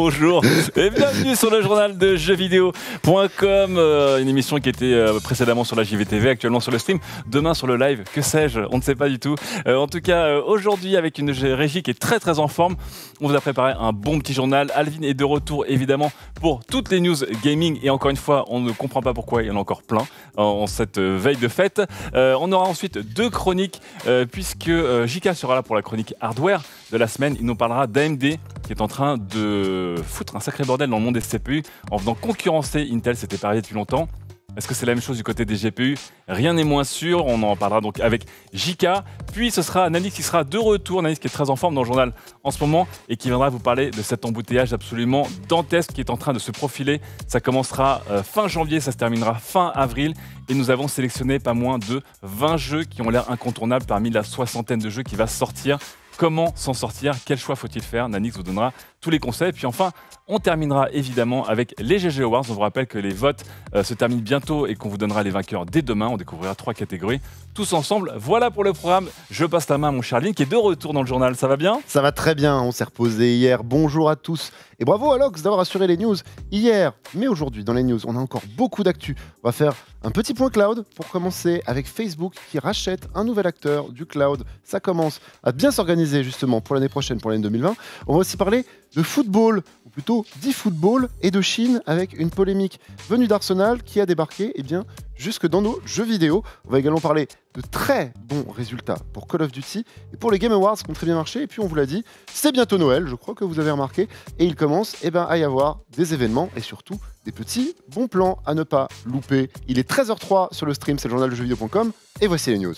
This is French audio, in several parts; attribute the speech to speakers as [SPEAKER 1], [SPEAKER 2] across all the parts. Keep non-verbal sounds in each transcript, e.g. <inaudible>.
[SPEAKER 1] bonjour et bienvenue sur le journal de jeuxvideo.com, euh, une émission qui était euh, précédemment sur la JVTV, actuellement sur le stream, demain sur le live, que sais-je, on ne sait pas du tout. Euh, en tout cas, aujourd'hui, avec une régie qui est très très en forme, on vous a préparé un bon petit journal. Alvin est de retour évidemment pour toutes les news gaming et encore une fois, on ne comprend pas pourquoi il y en a encore plein en, cette veille de fête. on aura ensuite deux chroniques puisque JK sera là pour la chronique hardware de la semaine, il nous parlera d'AMD qui est en train de foutre un sacré bordel dans le monde des CPU en venant concurrencer Intel, c'était parié depuis longtemps. Est-ce que c'est la même chose du côté des GPU Rien n'est moins sûr, on en parlera donc avec JK. Puis ce sera Analyse qui sera de retour, Analyse qui est très en forme dans le journal en ce moment et qui viendra vous parler de cet embouteillage absolument dantesque qui est en train de se profiler. Ça commencera euh, fin janvier, ça se terminera fin avril et nous avons sélectionné pas moins de 20 jeux qui ont l'air incontournables parmi la soixantaine de jeux qui va sortir Comment s'en sortir Quel choix faut-il faire Nanix vous donnera tous les conseils. puis enfin, on terminera évidemment avec les GG Awards. On vous rappelle que les votes euh, se terminent bientôt et qu'on vous donnera les vainqueurs dès demain. On découvrira trois catégories tous ensemble. Voilà pour le programme. Je passe la main à mon Charline qui est de retour dans le journal. Ça va bien
[SPEAKER 2] Ça va très bien. On s'est reposé hier. Bonjour à tous. Et bravo à Lox d'avoir assuré les news hier. Mais aujourd'hui, dans les news, on a encore beaucoup d'actu. On va faire un petit point cloud pour commencer avec Facebook qui rachète un nouvel acteur du cloud. Ça commence à bien s'organiser justement pour l'année prochaine, pour l'année 2020. On va aussi parler de football, ou plutôt d'e-football, et de Chine avec une polémique venue d'Arsenal qui a débarqué eh bien, jusque dans nos jeux vidéo. On va également parler de très bons résultats pour Call of Duty et pour les Game Awards qui ont très bien marché. Et puis on vous l'a dit, c'est bientôt Noël, je crois que vous avez remarqué, et il commence eh ben, à y avoir des événements et surtout des petits bons plans à ne pas louper. Il est 13h03 sur le stream, c'est le journal de jeuxvideo.com, et voici les news.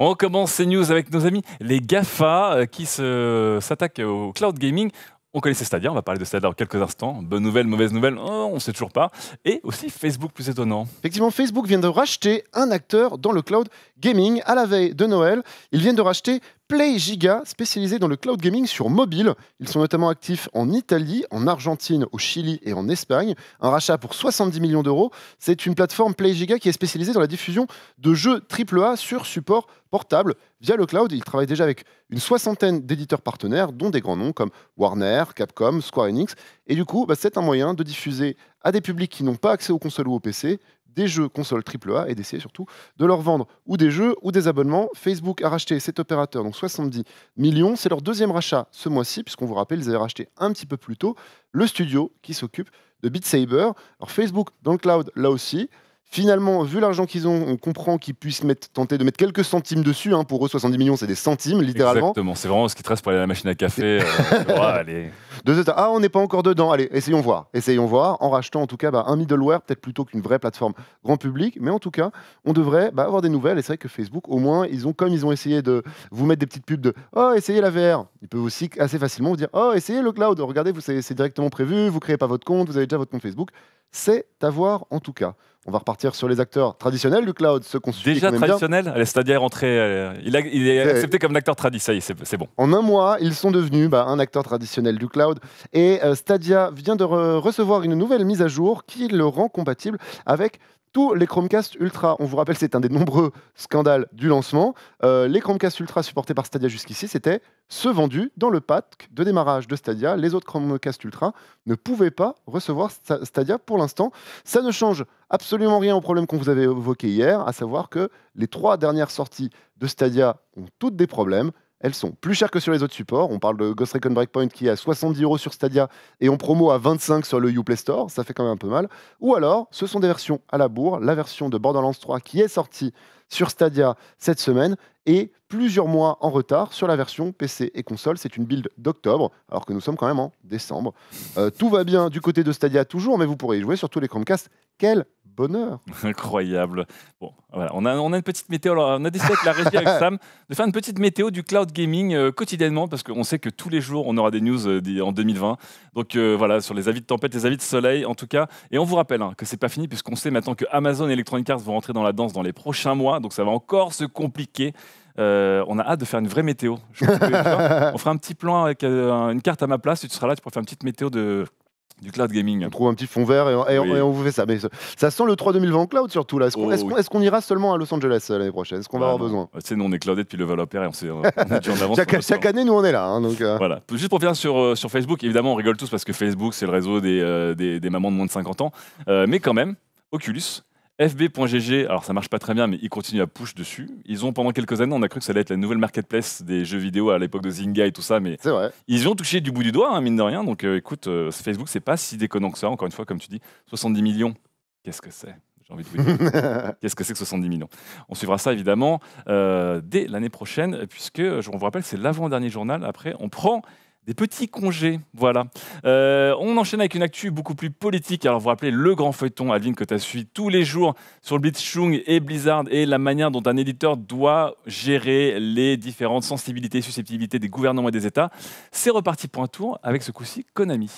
[SPEAKER 1] On commence ces news avec nos amis les GAFA euh, qui euh, s'attaquent au cloud gaming. On connaissait Stadia, on va parler de Stadia dans quelques instants. Bonne nouvelle, mauvaise nouvelle, oh, on ne sait toujours pas. Et aussi Facebook, plus étonnant.
[SPEAKER 2] Effectivement, Facebook vient de racheter un acteur dans le cloud gaming à la veille de Noël. Ils viennent de racheter PlayGiga, spécialisé dans le cloud gaming sur mobile. Ils sont notamment actifs en Italie, en Argentine, au Chili et en Espagne. Un rachat pour 70 millions d'euros. C'est une plateforme PlayGiga qui est spécialisée dans la diffusion de jeux AAA sur support portable via le cloud. Ils travaillent déjà avec une soixantaine d'éditeurs partenaires, dont des grands noms comme Warner, Capcom, Square Enix. Et du coup, bah, c'est un moyen de diffuser à des publics qui n'ont pas accès aux consoles ou aux PC des jeux triple A et d'essayer surtout de leur vendre ou des jeux ou des abonnements. Facebook a racheté cet opérateur, donc 70 millions. C'est leur deuxième rachat ce mois-ci, puisqu'on vous rappelle, ils avaient racheté un petit peu plus tôt le studio qui s'occupe de Beat Saber. Alors Facebook dans le cloud, là aussi. Finalement, vu l'argent qu'ils ont, on comprend qu'ils puissent mettre, tenter de mettre quelques centimes dessus. Hein. Pour eux, 70 millions, c'est des centimes, littéralement.
[SPEAKER 1] Exactement, c'est vraiment ce qui te reste pour aller à la machine à café. Euh, <laughs> ah, Deux
[SPEAKER 2] Ah, on n'est pas encore dedans. Allez, essayons voir. Essayons voir. En rachetant, en tout cas, bah, un middleware, peut-être plutôt qu'une vraie plateforme grand public. Mais en tout cas, on devrait bah, avoir des nouvelles. Et c'est vrai que Facebook, au moins, ils ont, comme ils ont essayé de vous mettre des petites pubs de Oh, essayez la VR. Ils peuvent aussi assez facilement vous dire Oh, essayez le cloud. Regardez, c'est directement prévu. Vous créez pas votre compte. Vous avez déjà votre compte Facebook c'est avoir en tout cas. On va repartir sur les acteurs traditionnels du cloud, ceux qu'on suit. Déjà traditionnel
[SPEAKER 1] C'est-à-dire euh, il, est accepté comme acteur traditionnel, c'est bon.
[SPEAKER 2] En un mois, ils sont devenus bah, un acteur traditionnel du cloud. Et euh, Stadia vient de recevoir une nouvelle mise à jour qui le rend compatible avec les Chromecast Ultra. On vous rappelle, c'est un des nombreux scandales du lancement. Euh, les Chromecast Ultra supportés par Stadia jusqu'ici, c'était ceux vendus dans le pack de démarrage de Stadia. Les autres Chromecast Ultra ne pouvaient pas recevoir Stadia pour l'instant. Ça ne change absolument rien au problème qu'on vous avait évoqué hier, à savoir que les trois dernières sorties de Stadia ont toutes des problèmes elles sont plus chères que sur les autres supports. On parle de Ghost Recon Breakpoint qui est à 70 euros sur Stadia et en promo à 25 sur le Uplay Store, ça fait quand même un peu mal. Ou alors, ce sont des versions à la bourre, la version de Borderlands 3 qui est sortie sur Stadia cette semaine et plusieurs mois en retard sur la version PC et console. C'est une build d'octobre, alors que nous sommes quand même en décembre. Euh, tout va bien du côté de Stadia toujours, mais vous pourrez y jouer sur tous les Chromecast. Quelle bonheur.
[SPEAKER 1] Incroyable. Bon, on a, on a une petite météo. on a décidé avec la régie avec Sam de faire une petite météo du cloud gaming euh, quotidiennement parce qu'on sait que tous les jours on aura des news euh, en 2020. Donc euh, voilà, sur les avis de tempête, les avis de soleil en tout cas. Et on vous rappelle hein, que c'est pas fini puisqu'on sait maintenant que Amazon et Electronic Arts vont rentrer dans la danse dans les prochains mois. Donc ça va encore se compliquer. on a hâte de faire une vraie météo. on fera un petit plan avec une carte à ma place. Tu seras là, tu pourras faire une petite météo de du cloud gaming. On trouve un petit fond vert et on, vous fait ça. Mais ça sent le 3
[SPEAKER 2] 2020 en cloud surtout oh Est-ce
[SPEAKER 1] qu'on ira seulement à Los Angeles euh, l'année prochaine Est-ce qu'on va ah avoir besoin bah, Tu nous on est cloudé depuis le développeur et on, s'est <laughs> avance.
[SPEAKER 2] chaque, année, nous on est là. Hein, donc, euh. Voilà.
[SPEAKER 1] Juste pour finir sur, euh, sur Facebook, évidemment on rigole tous parce que Facebook c'est le réseau des, des, des, mamans de moins de 50 ans. mais quand même, Oculus FB.GG, alors ça marche pas très bien, mais ils continuent à push dessus. Ils ont pendant quelques années, on a cru que ça allait être la nouvelle marketplace des jeux vidéo à l'époque de zinga et tout ça, mais ils ont touché du bout du doigt, hein, mine de rien. Donc euh, écoute, Facebook, euh, Facebook, c'est pas si déconnant que ça, encore une fois, comme tu dis, 70 millions, qu'est-ce que c'est j'ai envie de vous dire. <laughs> Qu'est-ce que c'est que 70 millions On suivra ça évidemment euh, dès l'année prochaine, puisque je vous rappelle, c'est l'avant-dernier journal. Après, on prend des petits congés. Voilà. Euh, on enchaîne avec une actu beaucoup plus politique. Alors, vous vous rappelez le grand feuilleton, Alvin que tu as suivi tous les jours sur le Blitzschung et Blizzard et la manière dont un éditeur doit gérer les différentes sensibilités et susceptibilités des gouvernements et des États. C'est reparti pour un tour avec ce coup-ci Konami.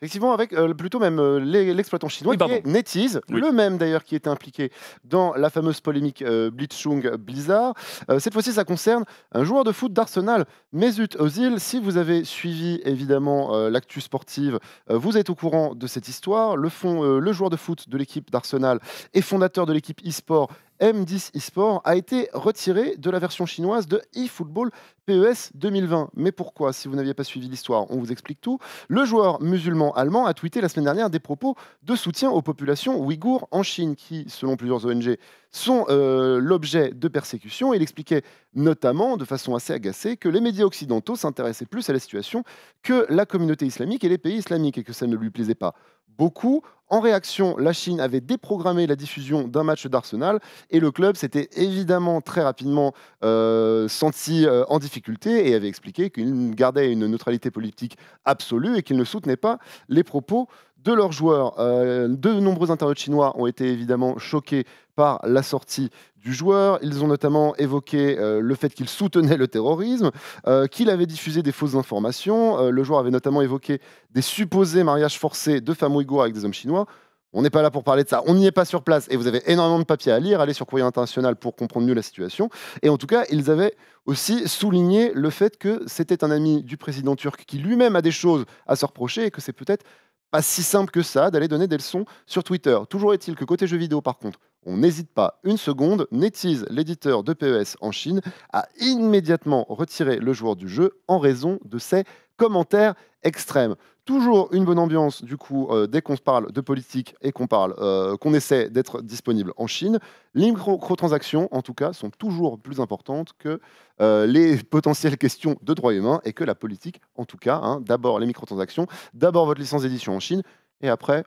[SPEAKER 2] Effectivement, avec euh, plutôt même euh, l'exploitant chinois, qui est
[SPEAKER 1] NetEase, le
[SPEAKER 2] même d'ailleurs qui était impliqué dans la fameuse polémique euh, Blizzard. Euh, cette fois-ci, ça concerne un joueur de foot d'Arsenal, Mesut Ozil. Si vous avez suivi évidemment l'actu sportive, vous êtes au courant de cette histoire. Le, fond, le joueur de foot de l'équipe d'Arsenal et fondateur de l'équipe e-sport M10 eSport a été retiré de la version chinoise de eFootball PES 2020. Mais pourquoi Si vous n'aviez pas suivi l'histoire, on vous explique tout. Le joueur musulman allemand a tweeté la semaine dernière des propos de soutien aux populations ouïghours en Chine, qui, selon plusieurs ONG, sont euh, l'objet de persécutions. Il expliquait notamment, de façon assez agacée, que les médias occidentaux s'intéressaient plus à la situation que la communauté islamique et les pays islamiques, et que ça ne lui plaisait pas beaucoup. En réaction, la Chine avait déprogrammé la diffusion d'un match d'Arsenal et le club s'était évidemment très rapidement euh, senti euh, en difficulté et avait expliqué qu'il gardait une neutralité politique absolue et qu'il ne soutenait pas les propos de leurs joueurs. Euh, de nombreux internautes chinois ont été évidemment choqués par la sortie du joueur. Ils ont notamment évoqué euh, le fait qu'il soutenait le terrorisme, euh, qu'il avait diffusé des fausses informations. le joueur avait notamment évoqué des supposés mariages forcés de femmes ouïghours avec des hommes chinois. On n'est pas là pour parler de ça, on n'y est pas sur place et vous avez énormément de papiers à lire, allez sur Courrier International pour comprendre mieux la situation. Et en tout cas, ils avaient aussi souligné le fait que c'était un ami du président turc qui lui-même a des choses à se reprocher et que c'est peut-être pas si simple que ça d'aller donner des leçons sur Twitter. Toujours est-il que côté jeux vidéo, par contre, on n'hésite pas une seconde. NetEase, l'éditeur de PES en Chine, a immédiatement retiré le joueur du jeu en raison de ses commentaires extrêmes. Toujours une bonne ambiance, du coup, euh, dès qu'on se parle de politique et qu'on parle, euh, qu'on essaie d'être disponible en Chine. Les microtransactions, en tout cas, sont toujours plus importantes que euh, les <laughs> potentielles questions de droits humains et que la politique, en tout cas. Hein. d'abord les microtransactions, d'abord votre licence d'édition en Chine, et après,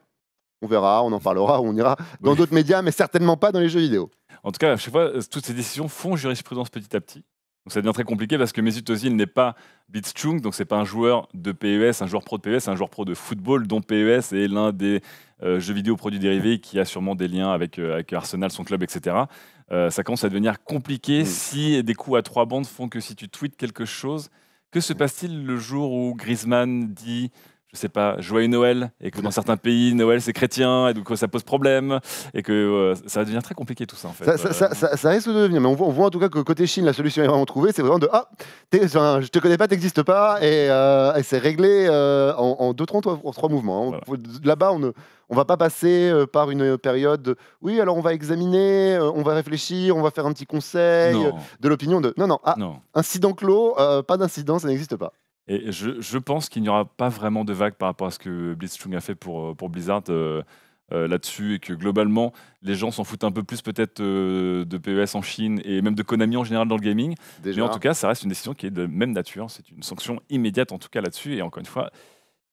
[SPEAKER 2] on verra, on en parlera, on ira dans d'autres médias, mais
[SPEAKER 1] certainement pas dans les jeux vidéo. En tout cas, à chaque fois, toutes ces décisions font jurisprudence petit à petit. Donc ça devient très compliqué parce que Mesut n'est pas Bitschung, donc c'est pas un joueur de PES, un joueur pro de PES, e un joueur pro de football dont PES est l'un des euh, jeux vidéo produits dérivés qui a sûrement des liens avec, euh, Arsenal, son club, etc. Euh, ça commence à devenir compliqué si des coups à trois bandes font que si tu tweets quelque chose, que se passe-t-il le jour où Griezmann dit je sais pas, joyeux Noël, et que dans certains pays, Noël c'est chrétien, et donc euh, ça pose problème, et que ça euh, ça devient très compliqué tout ça en fait.
[SPEAKER 2] Ça, risque de devenir, mais on voit, en tout cas que côté Chine, la solution est vraiment trouvée, c'est vraiment de ah, je te connais pas, n'existes pas, euh, et, c'est réglé en, deux, trois, trois, mouvements. Hein. Là-bas, on ne on va pas passer par une période oui alors on va examiner on va réfléchir on va faire un petit conseil de l'opinion de non non, ah, incident clos pas d'incident ça n'existe pas
[SPEAKER 1] et je, pense qu'il n'y aura pas vraiment de vague par rapport à ce que Blitzchung a fait pour, euh, pour Blizzard euh, euh, là-dessus et que globalement, les gens s'en foutent un peu plus peut-être de PES en Chine et même de Konami en général dans le gaming. Mais en tout cas, ça reste une décision qui est de même nature. C'est une sanction immédiate en tout cas là-dessus. Et encore une fois,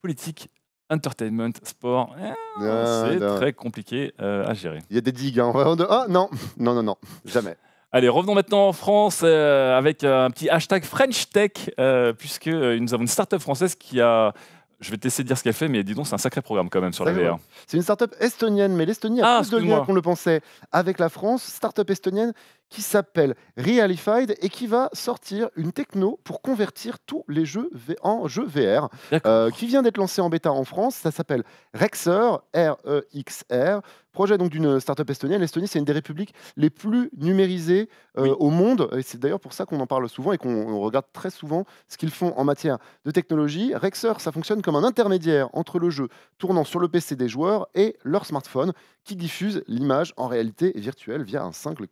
[SPEAKER 1] politique entertainment, sport, hein, ah, c'est très compliqué à gérer. Il y a des digues, en hein. ah, non, non, non, non, jamais. Allez, revenons maintenant en France euh, avec euh, un petit hashtag French Tech, euh, puisque nous avons une start-up française qui a je vais t'essayer de dire ce qu'elle fait, mais dis donc, c'est un sacré programme quand même sur la VR.
[SPEAKER 2] C'est une start-up estonienne, mais l'Estonie a ah, plus de liens qu'on le pensait avec la France. Start-up estonienne qui s'appelle Realified et qui va sortir une techno pour convertir tous les jeux en jeux VR, euh, qui vient d'être lancé en bêta en France. Ça s'appelle Rexer, R-E-X-R. E Projet donc d'une start-up estonienne. L'Estonie, c'est une des républiques les plus numérisées euh, au monde. Et c'est d'ailleurs pour ça qu'on en parle souvent et qu'on regarde très souvent ce qu'ils font en matière de technologie. Rexer, ça fonctionne comme un intermédiaire entre le jeu tournant sur le PC des joueurs et leur smartphone qui diffuse l'image en réalité virtuelle via un simple,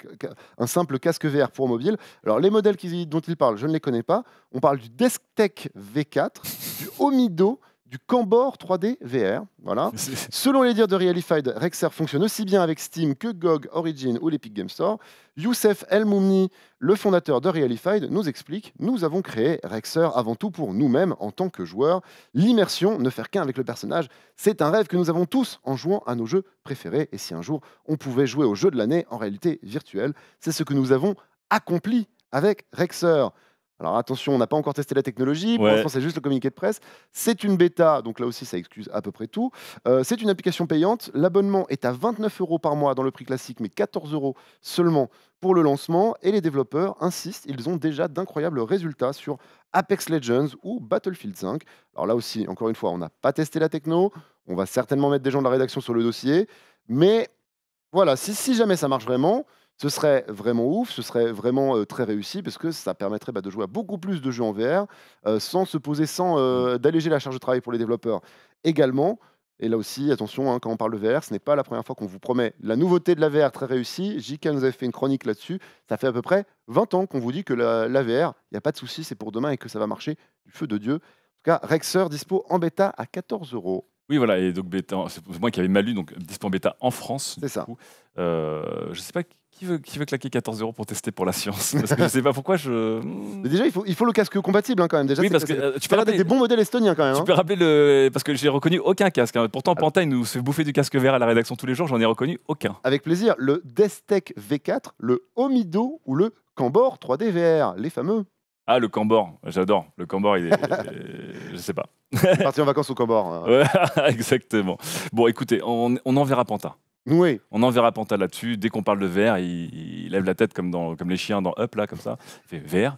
[SPEAKER 2] simple casque vert pour mobile. Alors les modèles dont il parle, je ne les connais pas. On parle du DeskTech V4, du Omido du 3D VR. Voilà. <laughs> Selon les dires de Realified, Rexer fonctionne aussi bien avec Steam que GOG, Origin ou l'Epic Game Store. Youssef El Moumni, le fondateur de Realified, nous explique Nous avons créé Rexer avant tout pour nous-mêmes en tant que joueurs. L'immersion, ne faire qu'un avec le personnage, c'est un rêve que nous avons tous en jouant à nos jeux préférés. Et si un jour on pouvait jouer au jeu de l'année en réalité virtuelle, c'est ce que nous avons accompli avec Rexer. Alors attention, on n'a pas encore testé la technologie, pour l'instant c'est juste le communiqué de presse. C'est une bêta, donc là aussi ça excuse à peu près tout. Euh, c'est une application payante, l'abonnement est à 29 euros par mois dans le prix classique, mais 14 euros seulement pour le lancement. Et les développeurs insistent, ils ont déjà d'incroyables résultats sur Apex Legends ou Battlefield 5. Alors là aussi, encore une fois, on n'a pas testé la techno, on va certainement mettre des gens de la rédaction sur le dossier, mais voilà, si, si jamais ça marche vraiment, ce serait vraiment ouf, ce serait vraiment très réussi parce que ça permettrait bah, de jouer à beaucoup plus de jeux en VR sans se poser, sans mmh d'alléger la charge de travail pour les développeurs. Également, et là aussi, attention, hein, quand on parle de VR, ce n'est pas la première fois qu'on vous promet la nouveauté de la VR très réussie. JK nous avait fait une chronique là-dessus. Ça fait à peu près 20 ans qu'on vous dit que la, VR, il n'y a pas de souci, c'est pour demain et que ça va marcher du feu de Dieu. En tout cas, Rexer dispo en bêta à 14
[SPEAKER 1] euros. Oui, voilà, et donc bêta, c'est moi qui avais mal lu, donc dispo en bêta en France. C'est ça. je ne sais pas qui veut, claquer 14 euros pour tester pour la science Parce que je sais pas pourquoi je. Hmm.
[SPEAKER 2] déjà, il faut, il faut le casque compatible hein, quand même. Déjà, oui, parce que, euh, tu peux rappeler des bons modèles estoniens quand même. Tu hein. peux
[SPEAKER 1] rappeler le. Parce que j'ai reconnu aucun casque. Hein. Pourtant, Panta, il nous fait bouffer du casque vert à la rédaction tous les jours, j'en ai reconnu aucun. Avec plaisir,
[SPEAKER 2] le Destec V4, le Omido ou le Cambor 3D VR, les fameux.
[SPEAKER 1] Ah, le Cambor, j'adore. Le Cambor, il est. <laughs> je sais pas.
[SPEAKER 2] Parti en vacances au Cambor.
[SPEAKER 1] <laughs> <laughs> Exactement. Bon, écoutez, on, on en verra on enverra Panta là-dessus. Dès qu'on parle de vert, il, lève la tête comme, les chiens dans Up, là, comme ça. Il fait vert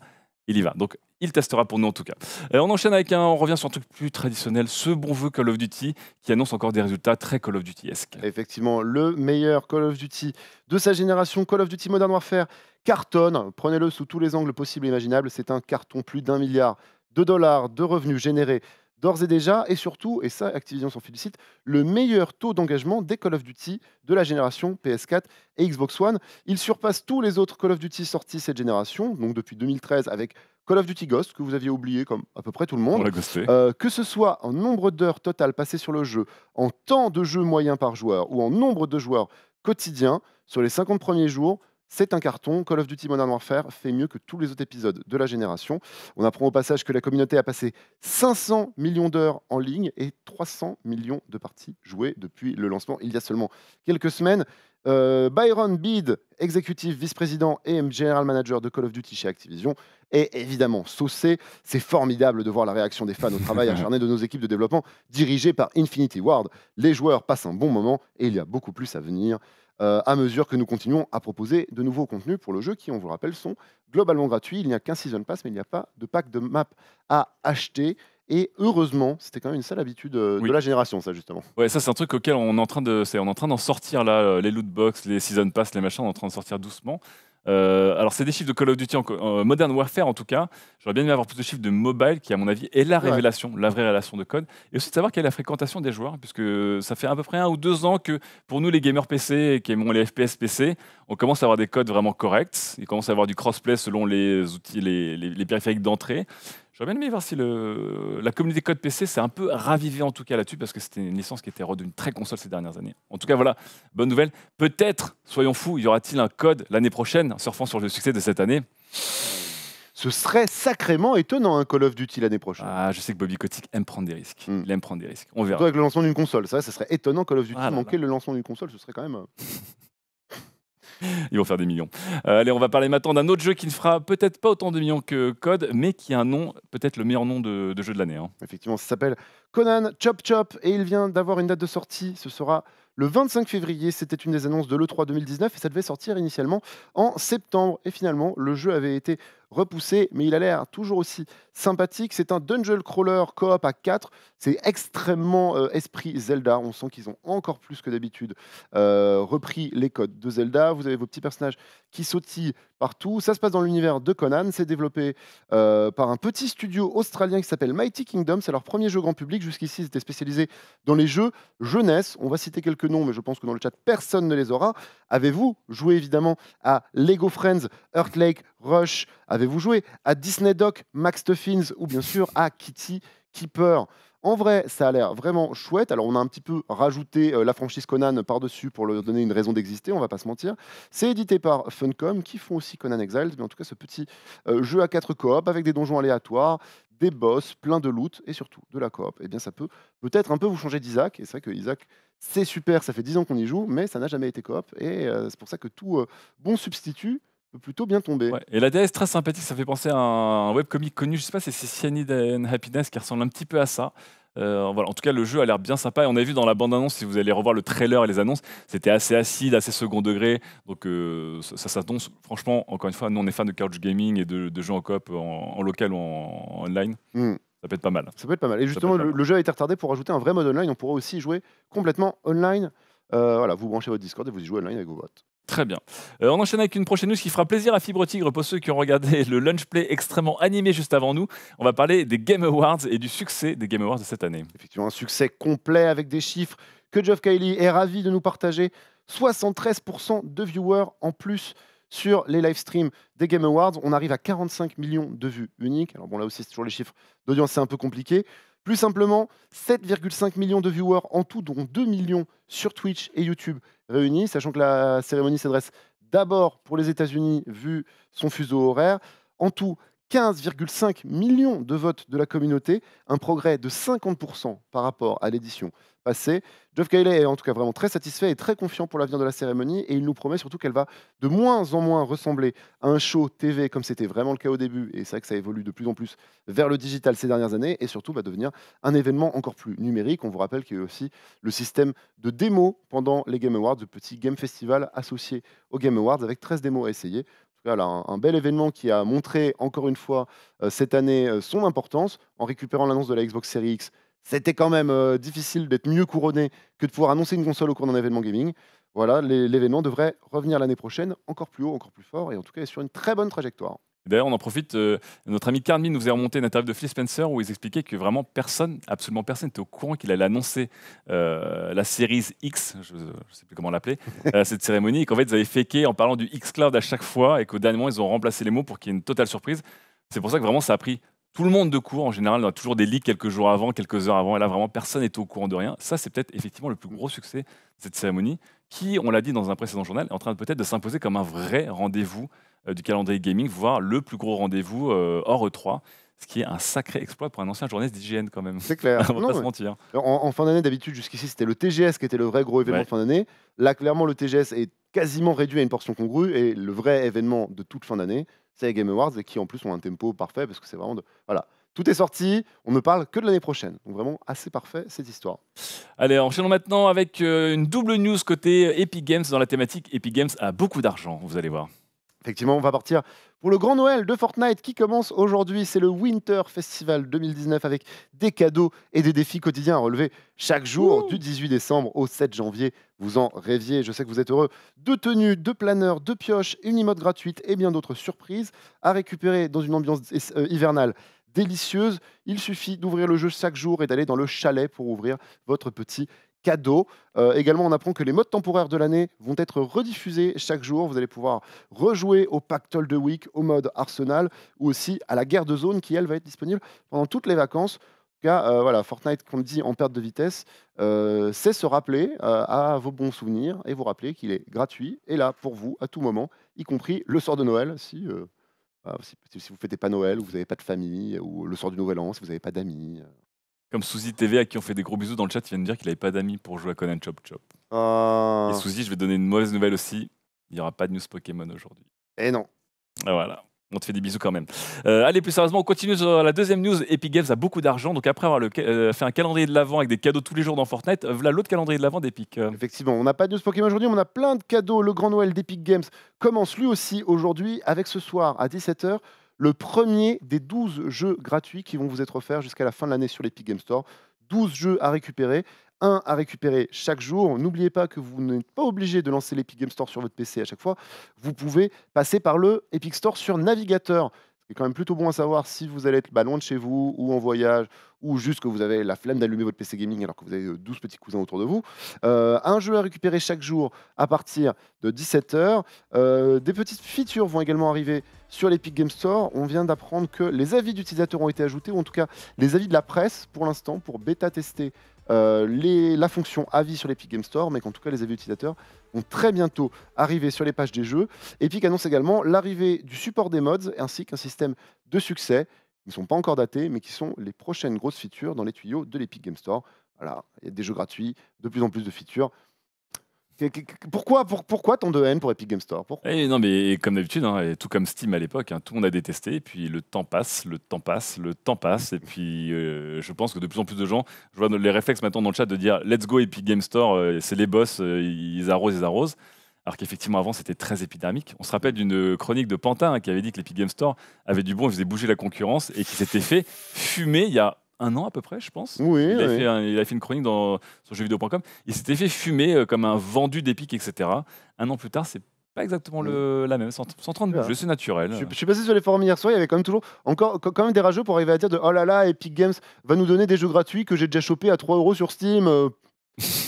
[SPEAKER 1] il y va. Donc, il testera pour nous en tout cas. Et on enchaîne avec un, on revient sur un truc plus traditionnel, ce bon vieux Call of Duty qui annonce encore des résultats très Call of Duty-esque.
[SPEAKER 2] Effectivement, le meilleur Call of Duty de sa génération, Call of Duty Modern Warfare, cartonne. Prenez-le sous tous les angles possibles et imaginables. C'est un carton plus d'un milliard de dollars de revenus générés d'ores et déjà, et surtout, et ça Activision s'en félicite, le meilleur taux d'engagement des Call of Duty de la génération PS4 et Xbox One. Il surpasse tous les autres Call of Duty sortis cette génération, donc depuis 2013 avec Call of Duty Ghost, que vous aviez oublié comme à peu près tout le monde. Euh, que ce soit en nombre d'heures totales passées sur le jeu, en temps de jeu moyen par joueur ou en nombre de joueurs quotidiens, sur les 50 premiers jours, c'est un carton. Call of Duty Modern Warfare fait mieux que tous les autres épisodes de la génération. On apprend au passage que la communauté a passé 500 millions d'heures en ligne et 300 millions de parties jouées depuis le lancement il y a seulement quelques semaines. Euh, Byron Bede, exécutif vice-président et general manager de Call of Duty chez Activision, est évidemment saucé. C'est formidable de voir la réaction des fans au travail <laughs> acharné de nos équipes de développement dirigées par Infinity Ward. Les joueurs passent un bon moment et il y a beaucoup plus à venir. Euh, à mesure que nous continuons à proposer de nouveaux contenus pour le jeu qui, on vous le rappelle, sont globalement gratuits. Il n'y a qu'un season pass, mais il n'y a pas de pack de map à acheter. Et heureusement, c'était quand même une sale habitude euh, de la
[SPEAKER 1] génération, ça justement. Ouais, ça c'est un truc auquel on est en train de, on est en train d'en sortir là, euh, les loot box, les season pass, les machins, on est en train de sortir doucement. Euh, alors, c'est des chiffres de Call of Duty, en, Modern Warfare en tout cas. J'aurais bien aimé avoir plus de chiffres de mobile, qui à mon avis est la révélation, la vraie révélation de code. Et aussi de savoir quelle est la fréquentation des joueurs, puisque ça fait à peu près un ou deux ans que pour nous, les gamers PC qui aimons les FPS PC, on commence à avoir des codes vraiment corrects. Ils commence à avoir du crossplay selon les outils, les périphériques d'entrée. J'aurais bien aimé voir si le, la communauté code PC s'est un peu ravivée en tout cas là-dessus, parce que c'était une licence qui était redevenue très console ces dernières années. En tout cas, voilà, bonne nouvelle. Peut-être, soyons fous, y aura-t-il un code l'année prochaine, surfant sur le succès de cette année ce serait
[SPEAKER 2] sacrément étonnant un Call of Duty l'année prochaine. Ah, je sais que Bobby Kotick aime prendre des risques. Hmm. Il aime prendre des risques. On verra. avec le lancement d'une console, ça, serait étonnant Call of Duty ah manquer le lancement d'une console, ce serait quand même. Euh, <laughs>
[SPEAKER 1] <laughs> Ils vont faire des millions. Euh, allez, on va parler maintenant d'un autre jeu qui ne fera peut-être pas autant de millions que Code, mais qui a un nom, peut-être le meilleur nom de, jeu de l'année. Hein. Effectivement, ça s'appelle Conan Chop Chop
[SPEAKER 2] et il vient d'avoir une date de sortie. Ce sera le 25 février. C'était une des annonces de l'E3 2019 et ça devait sortir initialement en septembre. Et finalement, le jeu avait été repoussé, mais il a l'air toujours aussi sympathique. C'est un dungeon crawler coop à 4. C'est extrêmement euh, esprit Zelda. On sent qu'ils ont encore plus que d'habitude euh, repris les codes de Zelda. Vous avez vos petits personnages qui sautillent, partout. Ça se passe dans l'univers de Conan. C'est développé euh, par un petit studio australien qui s'appelle Mighty Kingdom. C'est leur premier jeu grand public. Jusqu'ici, ils étaient spécialisés dans les jeux jeunesse. On va citer quelques noms, mais je pense que dans le chat, personne ne les aura. Avez-vous joué évidemment à Lego Friends, Earthlake, Rush Avez-vous joué à Disney Doc, Max Tuffins ou bien sûr à Kitty Keeper en vrai, ça a l'air vraiment chouette. Alors, on a un petit peu rajouté euh, la franchise Conan par-dessus pour leur donner une raison d'exister, on va pas se mentir. C'est édité par Funcom, qui font aussi Conan Exiles, mais en tout cas, ce petit euh, jeu à quatre coop avec des donjons aléatoires, des boss, plein de loot et surtout de la coop. Et eh bien, ça peut peut-être un peu vous changer d'Isaac. Et c'est vrai que Isaac, c'est super, ça fait dix ans qu'on y joue, mais ça n'a jamais été coop. Et euh, c'est pour ça que tout bon substitut peut plutôt bien tomber.
[SPEAKER 1] Et la DS très sympathique, ça fait penser à un webcomic connu, je sais pas si c'est Cyanide and Happiness qui ressemble un petit peu à ça. Euh, voilà. En tout cas, le jeu a l'air bien sympa. Et on a vu dans la bande-annonce, si vous allez revoir le trailer et les annonces, c'était assez acide, assez second degré. Donc euh, ça, s'annonce. Franchement, encore une fois, nous on est fans de couch gaming et de, jeux en coop en, local ou en, online. Hmm. Ça peut être pas mal. Ça peut être pas mal. Et justement, le, jeu
[SPEAKER 2] a été retardé pour ajouter un vrai mode online. On pourra aussi jouer complètement online. Euh, voilà, vous branchez votre Discord et vous y jouez online avec vos bots.
[SPEAKER 1] Très bien. Euh, on enchaîne avec une prochaine news qui fera plaisir à Fibre Tigre pour ceux qui ont regardé <laughs> le lunch play extrêmement animé juste avant nous. On va parler des Game Awards et du succès des Game Awards de cette année. Effectivement, un succès
[SPEAKER 2] complet avec des chiffres que Geoff Kiley est ravi de nous partager. 73% de viewers en plus sur les live streams des Game Awards. On arrive à 45 millions de vues uniques. Alors bon, là aussi, c'est toujours les chiffres d'audience, c'est un peu compliqué. Plus simplement, 7,5 millions de viewers en tout, dont 2 millions sur Twitch et YouTube réunis, sachant que la cérémonie s'adresse d'abord pour les États-Unis vu son fuseau horaire. En tout, 15,5 millions de votes de la communauté, un progrès de 50% par rapport à l'édition passée. Jeff Cayley est en tout cas vraiment très satisfait et très confiant pour l'avenir de la cérémonie et il nous promet surtout qu'elle va de moins en moins ressembler à un show TV comme c'était vraiment le cas au début et c'est vrai que ça évolue de plus en plus vers le digital ces dernières années et surtout va devenir un événement encore plus numérique. On vous rappelle qu'il y a aussi le système de démos pendant les Game Awards, le petit game festival associé aux Game Awards avec 13 démos à essayer. Voilà, un, bel événement qui a montré encore une fois euh, cette année euh, son importance en récupérant l'annonce de la Xbox Series X. C'était quand même euh, difficile d'être mieux couronné que de pouvoir annoncer une console au cours d'un événement gaming. Voilà, l'événement devrait revenir l'année prochaine encore plus haut, encore plus fort, et en tout cas sur une très bonne trajectoire.
[SPEAKER 1] D'ailleurs, on en profite, euh, notre ami Carmine nous faisait remonté une interview de Phil Spencer où il expliquait que vraiment personne, absolument personne, n'était au courant qu'il allait annoncer euh, la série X, je ne sais plus comment l'appeler, <laughs> euh, cette cérémonie, et qu'en fait, ils avaient féqué en parlant du X-Cloud à chaque fois, et qu'au dernier moment, ils ont remplacé les mots pour qu'il y ait une totale surprise. C'est pour ça que vraiment, ça a pris tout le monde de court. En général, on a toujours des leaks quelques jours avant, quelques heures avant, et là, vraiment, personne n'était au courant de rien. Ça, c'est peut-être effectivement le plus gros succès de cette cérémonie, qui, on l'a dit dans un précédent journal, est en train peut-être de s'imposer comme un vrai rendez-vous euh, du calendrier gaming, voire le plus gros rendez-vous euh, hors E3 ce qui est un sacré exploit pour un ancien journaliste d'hygiène quand même. C'est clair. <laughs> on va pas se mentir.
[SPEAKER 2] En, fin d'année, d'habitude, jusqu'ici, c'était le TGS qui était le vrai gros événement de fin d'année. Là, clairement, le TGS est quasiment réduit à une portion congrue et le vrai événement de toute fin d'année, c'est les Game Awards et qui en plus ont un tempo parfait parce que c'est vraiment de... Voilà. Tout est sorti, on ne parle que de l'année prochaine. Donc vraiment assez parfait cette histoire.
[SPEAKER 1] Allez, enchaînons maintenant avec euh, une double news côté Epic Games dans la thématique Epic Games a beaucoup d'argent, vous allez voir.
[SPEAKER 2] Effectivement, on va partir pour le grand Noël de Fortnite qui commence aujourd'hui. C'est le Winter Festival 2019 avec des cadeaux et des défis quotidiens à relever chaque jour du 18 décembre au 7 janvier. Vous en rêviez, je sais que vous êtes heureux. Deux tenues, deux planeurs, deux pioches, une emote gratuite et bien d'autres surprises à récupérer dans une ambiance euh, hivernale délicieuse. Il suffit d'ouvrir le jeu chaque jour et d'aller dans le chalet pour ouvrir votre petit cadeau. Euh, également, on apprend que les modes temporaires de l'année vont être rediffusés chaque jour. Vous allez pouvoir rejouer au Pactole de Week, au mode Arsenal ou aussi à la guerre de zone qui, elle, va être disponible pendant toutes les vacances. En tout cas, euh, voilà, Fortnite, qu'on dit en perte de vitesse, c'est euh, se rappeler à vos bons souvenirs et vous rappeler qu'il est gratuit et là pour vous à tout moment, y compris le sort de Noël, si, bah, si vous ne fêtez pas Noël ou vous n'avez pas de famille, ou le sort du Nouvel An, si vous n'avez pas d'amis.
[SPEAKER 1] Comme Suzy TV à qui on fait des gros bisous dans le chat, il vient de dire qu'il n'avait pas d'amis pour jouer à Conan Chop Chop. Ah. Et Suzy, je vais donner une mauvaise nouvelle aussi. Il n'y aura pas de news Pokémon aujourd'hui. Et eh non. Ah, voilà. On te fait des bisous quand même. Euh, allez, plus sérieusement, on continue sur la deuxième news. Epic Games a beaucoup d'argent, donc après avoir euh, fait un calendrier de l'avant avec des cadeaux tous les jours dans Fortnite, euh, voilà l'autre calendrier de l'avant d'Epic. Effectivement, on
[SPEAKER 2] n'a pas de news Pokémon aujourd'hui, on a plein de cadeaux. Le Grand Noël d'Epic Games commence lui aussi aujourd'hui avec ce soir à 17h le premier des 12 jeux gratuits qui vont vous être offerts jusqu'à la fin de l'année sur l'Epic Game Store. 12 jeux à récupérer, un à récupérer chaque jour. N'oubliez pas que vous n'êtes pas obligé de lancer l'Epic Game Store sur votre PC à chaque fois. Vous pouvez passer par le Epic Store sur navigateur. C'est quand même plutôt bon à savoir si vous allez être bah, loin de chez vous ou en voyage ou juste que vous avez la flemme d'allumer votre PC gaming alors que vous avez 12 euh, petits cousins autour de vous. Euh, un jeu à récupérer chaque jour à partir de 17h. Euh, des petites features vont également arriver sur l'Epic Game Store. On vient d'apprendre que les avis d'utilisateurs ont été ajoutés, ou en tout cas les avis de la presse pour l'instant, pour bêta-tester euh, la fonction avis sur l'Epic Game Store, mais qu'en tout cas les avis utilisateurs vont très bientôt arriver sur les pages des jeux. Epic annonce également l'arrivée du support des mods ainsi qu'un système de succès qui ne sont pas encore datés, mais qui sont les prochaines grosses features dans les tuyaux de l'Epic Game Store. Voilà, il y a des jeux gratuits, de plus en plus de features. Pourquoi, pourquoi tant de haine pour Epic
[SPEAKER 1] Game Store et Non, mais comme d'habitude, hein, tout comme Steam à l'époque, hein, tout le monde a détesté, et puis le temps passe, le temps passe, le temps passe, et puis euh, je pense que de plus en plus de gens, je vois les réflexes maintenant dans le chat de dire Let's go Epic Game Store, euh, c'est les boss, euh, ils arrosent, ils arrosent. Alors qu'effectivement, avant, c'était très épidermique. On se rappelle d'une chronique de Pantin hein, qui avait dit que l'Epic Game Store avait du bon, il faisait bouger la concurrence et qui s'était fait fumer il y a un an à peu près, je pense.
[SPEAKER 2] Oui, il, a fait
[SPEAKER 1] il a une chronique dans, sur jeuxvideo.com. Il s'était fait fumer euh, comme un vendu d'Epic, etc. Un an plus tard, c'est pas exactement le, la même. 130 jeux c'est naturel. Je, suis
[SPEAKER 2] passé sur les forums hier soir, il y avait quand même toujours encore quand même des rageux pour arriver à dire de oh là là, Epic Games va nous donner des jeux gratuits que j'ai déjà chopé à 3 euros sur Steam. Euh. <laughs>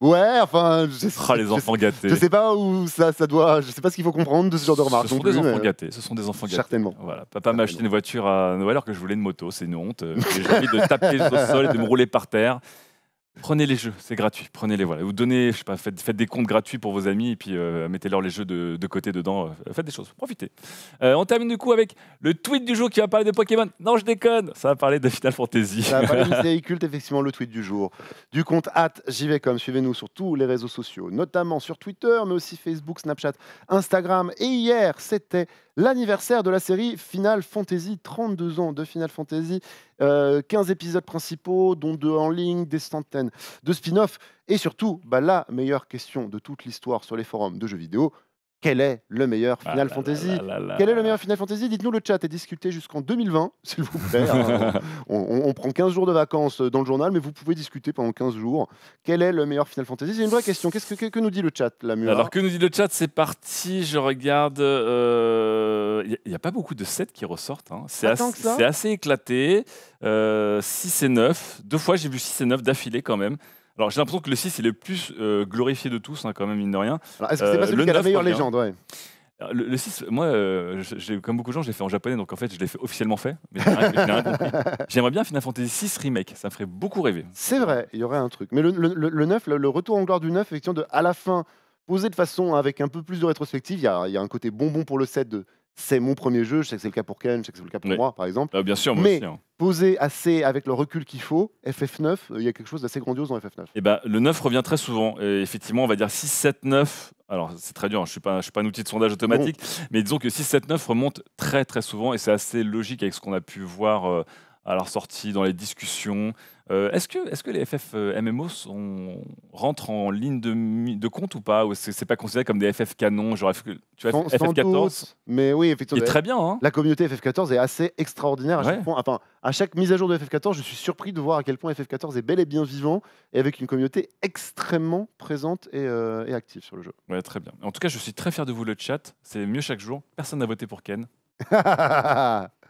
[SPEAKER 2] Ouais, enfin, je sais, ah, les enfants gâtés. Je sais pas où ça, ça doit. Je sais pas ce qu'il faut comprendre de ce genre de remarques. Ce sont des enfants euh, gâtés. Ce sont des enfants gâtés. Certainement.
[SPEAKER 1] Voilà. Papa m'a acheté une voiture à Noël alors que je voulais une moto. C'est une honte. Euh, j'ai envie de taper sur <laughs> le sol et de me rouler par terre. Prenez les jeux, c'est gratuit. Prenez les voilà. Vous donnez, je sais pas, faites, des comptes gratuits pour vos amis et puis euh, mettez-leur les jeux de, de côté dedans. Euh, faites des choses, profitez. Euh, on termine du coup avec le tweet du jour qui va parler de Pokémon. Non, je déconne, ça va parler de Final Fantasy. Ça va parler
[SPEAKER 2] de <laughs> culte, effectivement, le tweet du jour. Du compte vais JVCom, suivez-nous sur tous les réseaux sociaux, notamment sur Twitter, mais aussi Facebook, Snapchat, Instagram. Et hier, c'était l'anniversaire de la série Final Fantasy, 32 ans de Final Fantasy, 15 épisodes principaux, dont deux en ligne, des centaines de spin-off. Et surtout, bah la meilleure question de toute l'histoire sur les forums de jeux vidéo, quel est le meilleur bah Final Fantasy Quel est le meilleur Final Fantasy Dites-nous le chat et discutez jusqu'en 2020, <laughs> s'il vous plaît. <laughs> on, prend 15 jours de vacances dans le journal, mais vous pouvez discuter pendant 15 jours. Quel est le meilleur Final Fantasy C'est une vraie question. Qu'est-ce que, que, nous dit le chat, la Mura Alors, que
[SPEAKER 1] nous dit le chat C'est parti, je regarde. Euh, il n'y a, pas beaucoup de 7 qui ressortent. Hein. C'est assez, éclaté. 6 euh, et 9. Deux fois, j'ai vu 6 et 9 d'affilée quand même. Alors j'ai l'impression que le 6 est le plus euh, glorifié de tous, hein, quand même, mine de rien. est-ce que c'est pas euh, celui qui a la meilleure légende le, 6, moi, euh, j'ai, comme beaucoup de gens, j'ai fait en japonais, donc en fait, je l'ai fait officiellement fait, <laughs> J'aimerais bien Final Fantasy 6 Remake, ça me ferait beaucoup rêver. C'est vrai, il y aurait un truc.
[SPEAKER 2] Mais le, le, le 9, le, retour en gloire du 9, effectivement, de, à la fin, posé de façon avec un peu plus de rétrospective, il y, y a, un côté bonbon pour le 7 de c'est mon premier jeu, je sais que c'est le cas pour Ken, je sais que c'est le cas pour moi, par exemple.
[SPEAKER 1] Ah, bien sûr, Mais hein.
[SPEAKER 2] poser assez avec le recul qu'il faut, FF9, euh, il y a quelque chose d'assez grandiose dans
[SPEAKER 1] FF9. Et eh ben, le 9 revient très souvent. Et effectivement, on va dire 6, 7, 9. Alors, c'est très dur, hein, je ne suis, pas, je suis pas un outil de sondage automatique, mais disons que 6, 7, 9 remonte très, très souvent et c'est assez logique avec ce qu'on a pu voir euh, à leur sortie, dans les discussions. Euh, est-ce, que, est-ce que les FF euh, MMO sont, rentrent en ligne de, de compte ou pas Ou c'est, n'est pas considéré comme des FF canons genre F, tu FF14
[SPEAKER 2] Mais oui, effectivement. Est très bien. Hein. La communauté FF14 est assez extraordinaire à chaque Enfin, à chaque mise à jour de FF14, je suis surpris de voir à quel point FF14 est bel et bien vivant et avec une communauté extrêmement présente et, euh, et active sur le jeu.
[SPEAKER 1] Ouais, très bien. En tout cas, je suis très fier de vous, le chat. C'est mieux chaque jour. Personne n'a voté pour Ken. <laughs>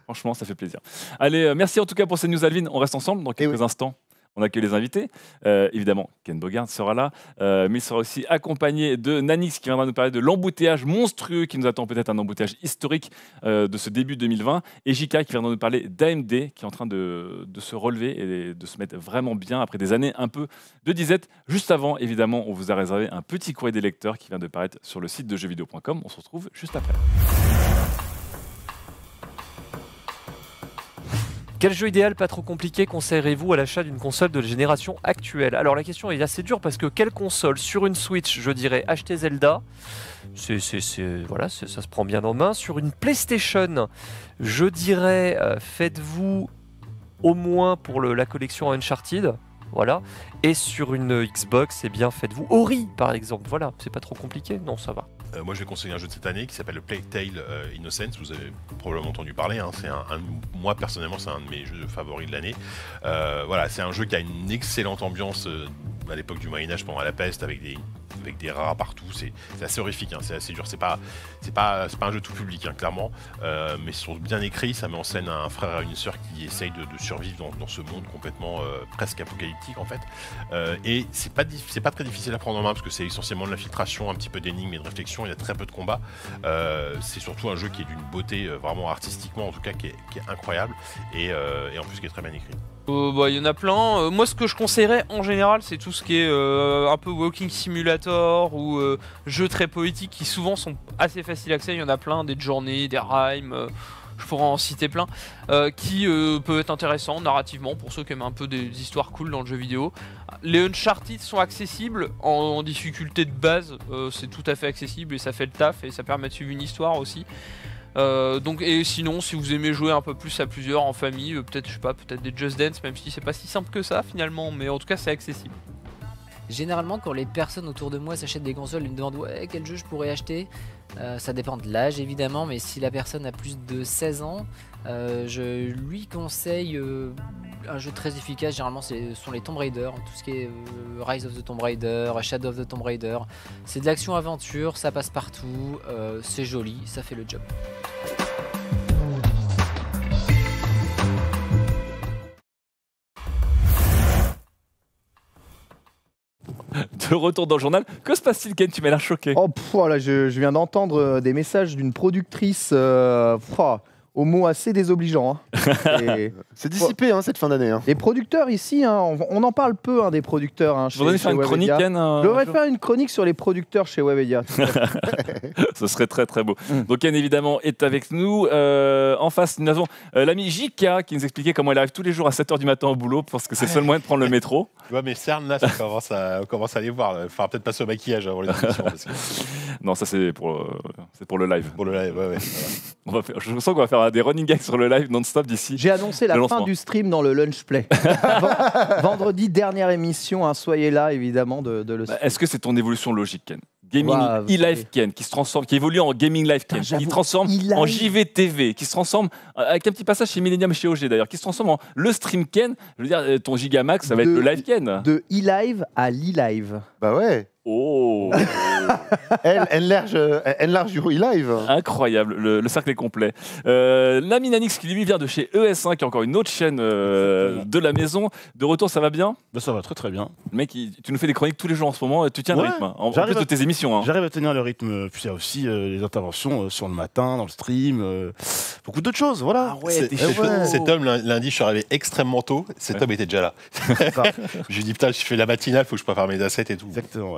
[SPEAKER 1] Franchement, ça fait plaisir. Allez, euh, merci en tout cas pour ces news, Alvin. On reste ensemble dans eh quelques instants. On accueille les invités. Euh, évidemment, Ken Bogard sera là, euh, mais il sera aussi accompagné de Nanix qui viendra nous parler de l'embouteillage monstrueux qui nous attend, peut-être un embouteillage historique de ce début 2020. Et Jika qui viendra nous parler d'AMD qui est en train de, de, se relever et de se mettre vraiment bien après des années un peu de disette. Juste avant, évidemment, on vous a réservé un petit courrier des lecteurs qui vient de paraître sur le site de jeuxvideo.com. On se retrouve juste après. Quel jeu idéal pas trop compliqué conseillerez-vous à l'achat d'une console de la génération actuelle Alors la question est assez dure parce que quelle console sur une Switch, je dirais acheter Zelda
[SPEAKER 3] voilà, ça se prend bien en main. Sur une PlayStation, je dirais euh, faites-vous au moins pour la collection Uncharted. Voilà. Et
[SPEAKER 1] sur une Xbox, eh bien faites-vous Ori par exemple. Voilà, c'est pas trop compliqué. Non, ça va.
[SPEAKER 4] Euh, moi, je vais conseiller un jeu de cette année qui s'appelle Playtale euh, Innocence. Vous avez probablement entendu parler. Hein. C'est un, moi personnellement, c'est un de mes jeux favoris de l'année. Euh, voilà, c'est un jeu qui a une excellente ambiance à l'époque du Moyen Âge pendant la peste, avec des avec des rats partout. C'est assez horrifique, hein, c'est assez dur. C'est pas, pas, pas un jeu tout public, hein, clairement. Euh, mais ils sont bien écrits, ça met en scène un frère et une sœur qui essayent de, survivre dans, ce monde complètement euh, presque apocalyptique, en fait. Euh, et c'est pas, pas très difficile à prendre en main parce que c'est essentiellement de l'infiltration, un petit peu d'énigmes et de réflexion. Il y a très peu de combats. c'est surtout un jeu qui est d'une beauté, vraiment artistiquement en tout cas, qui est, incroyable et, et en plus qui est très bien écrit.
[SPEAKER 1] Euh, bah, il y en a plein. Euh, moi, ce que je conseillerais en général, c'est tout ce qui est euh, un peu walking simulator ou jeux très poétiques qui souvent sont assez faciles accès, Il y en a plein, des journées, des rhymes. je pourrais en citer plein, qui peuvent être intéressants narrativement pour ceux qui aiment un peu des, histoires cool dans le jeu vidéo. Les Uncharted sont accessibles en difficulté de base, c'est tout à fait accessible et ça fait le taf et ça permet de suivre une histoire aussi. Euh, donc et sinon si vous aimez jouer un peu plus à plusieurs en famille, euh, peut-être je sais pas, peut-être des Just Dance, même si c'est pas si simple que ça finalement, mais en tout cas c'est accessible.
[SPEAKER 3] Généralement, quand les personnes autour de moi s'achètent des consoles, ils me demandent quel jeu je pourrais acheter. Euh, ça dépend de l'âge évidemment, mais si la personne a plus de 16 ans, euh, je lui conseille euh, un jeu très efficace. Généralement, ce sont les Tomb Raider, tout ce qui est Rise of the Tomb Raider, Shadow of the Tomb Raider. C'est de l'action-aventure, ça passe partout, c'est joli, ça fait le job. de retour dans le journal. Que se passe-t-il, Ken Tu m'as l'air choqué. Oh, voilà, je, viens d'entendre euh, des messages d'une productrice. Euh, aux mots assez désobligeants. Hein. <laughs> C'est dissipé hein, cette fin d'année. Hein. Les producteurs ici, on, en parle peu des producteurs. Chez, faire une chronique, euh, Je devrais faire une chronique sur les producteurs chez Webedia. <laughs>
[SPEAKER 1] Ce serait très très beau. Mm. Donc Ken, évidemment est avec nous. Euh, en face, nous avons euh, l'ami Jika qui nous expliquait comment elle arrive tous les jours à 7h du matin au boulot parce que c'est le seul moyen de prendre le métro. Ouais, mais cernes là, ça
[SPEAKER 4] commence à, on commence à les voir. Il
[SPEAKER 1] faudra peut-être passer au maquillage avant les
[SPEAKER 4] Non, ça c'est pour, c'est pour le live. Pour le live,
[SPEAKER 1] on va faire, je sens qu'on va faire des running gags sur le live non-stop d'ici.
[SPEAKER 3] J'ai annoncé la fin du stream dans le lunch play. <laughs> Vendredi, dernière émission, hein, soyez là évidemment de, le. Bah, est-ce
[SPEAKER 1] que c'est ton évolution logique, Ken Gaming e-live Ken qui se transforme, qui évolue en gaming live Ken, ah, qui transforme en JVTV, qui se transforme euh, avec un petit passage chez Millennium chez OG d'ailleurs, qui se transforme en le stream Ken. Je veux dire, euh, ton Gigamax, ça va être le live Ken.
[SPEAKER 3] De e-live à l'e-live. Bah ouais.
[SPEAKER 1] Oh
[SPEAKER 3] elle, elle, large,
[SPEAKER 1] live Incroyable, le, cercle est complet. Euh, Laminanix qui lui vient de chez ES1, qui est encore une autre chaîne euh, de la maison. De retour, ça va bien ben, Ça va très très bien. mec, tu nous fais des chroniques tous les jours en ce moment, tu tiens le rythme. Hein. En, plus de tes émissions. Hein.
[SPEAKER 5] J'arrive à tenir le rythme. Euh, puis il y a aussi euh, les interventions sur le matin, dans le stream, beaucoup d'autres choses. Voilà. Ah Cet
[SPEAKER 4] homme, lundi, je suis arrivé extrêmement tôt. Cet homme était déjà là. <laughs> je lui putain, je fais la matinale, faut que je prépare mes assets et tout. Exactement.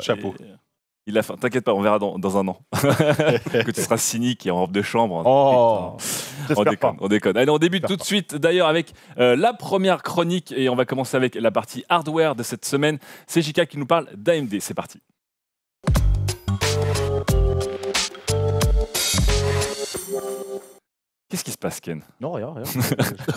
[SPEAKER 4] Euh, t'inquiète pas, on verra dans, un an. que
[SPEAKER 1] tu seras cynique et en robe de chambre.
[SPEAKER 3] Oh,
[SPEAKER 1] on déconne, on Allez, on débute tout de suite d'ailleurs avec euh, la première chronique et on va commencer avec la partie hardware de cette semaine. C'est Jika qui nous parle d'AMD. C'est parti. Qu'est-ce qui se passe, Ken
[SPEAKER 3] Non, rien, rien.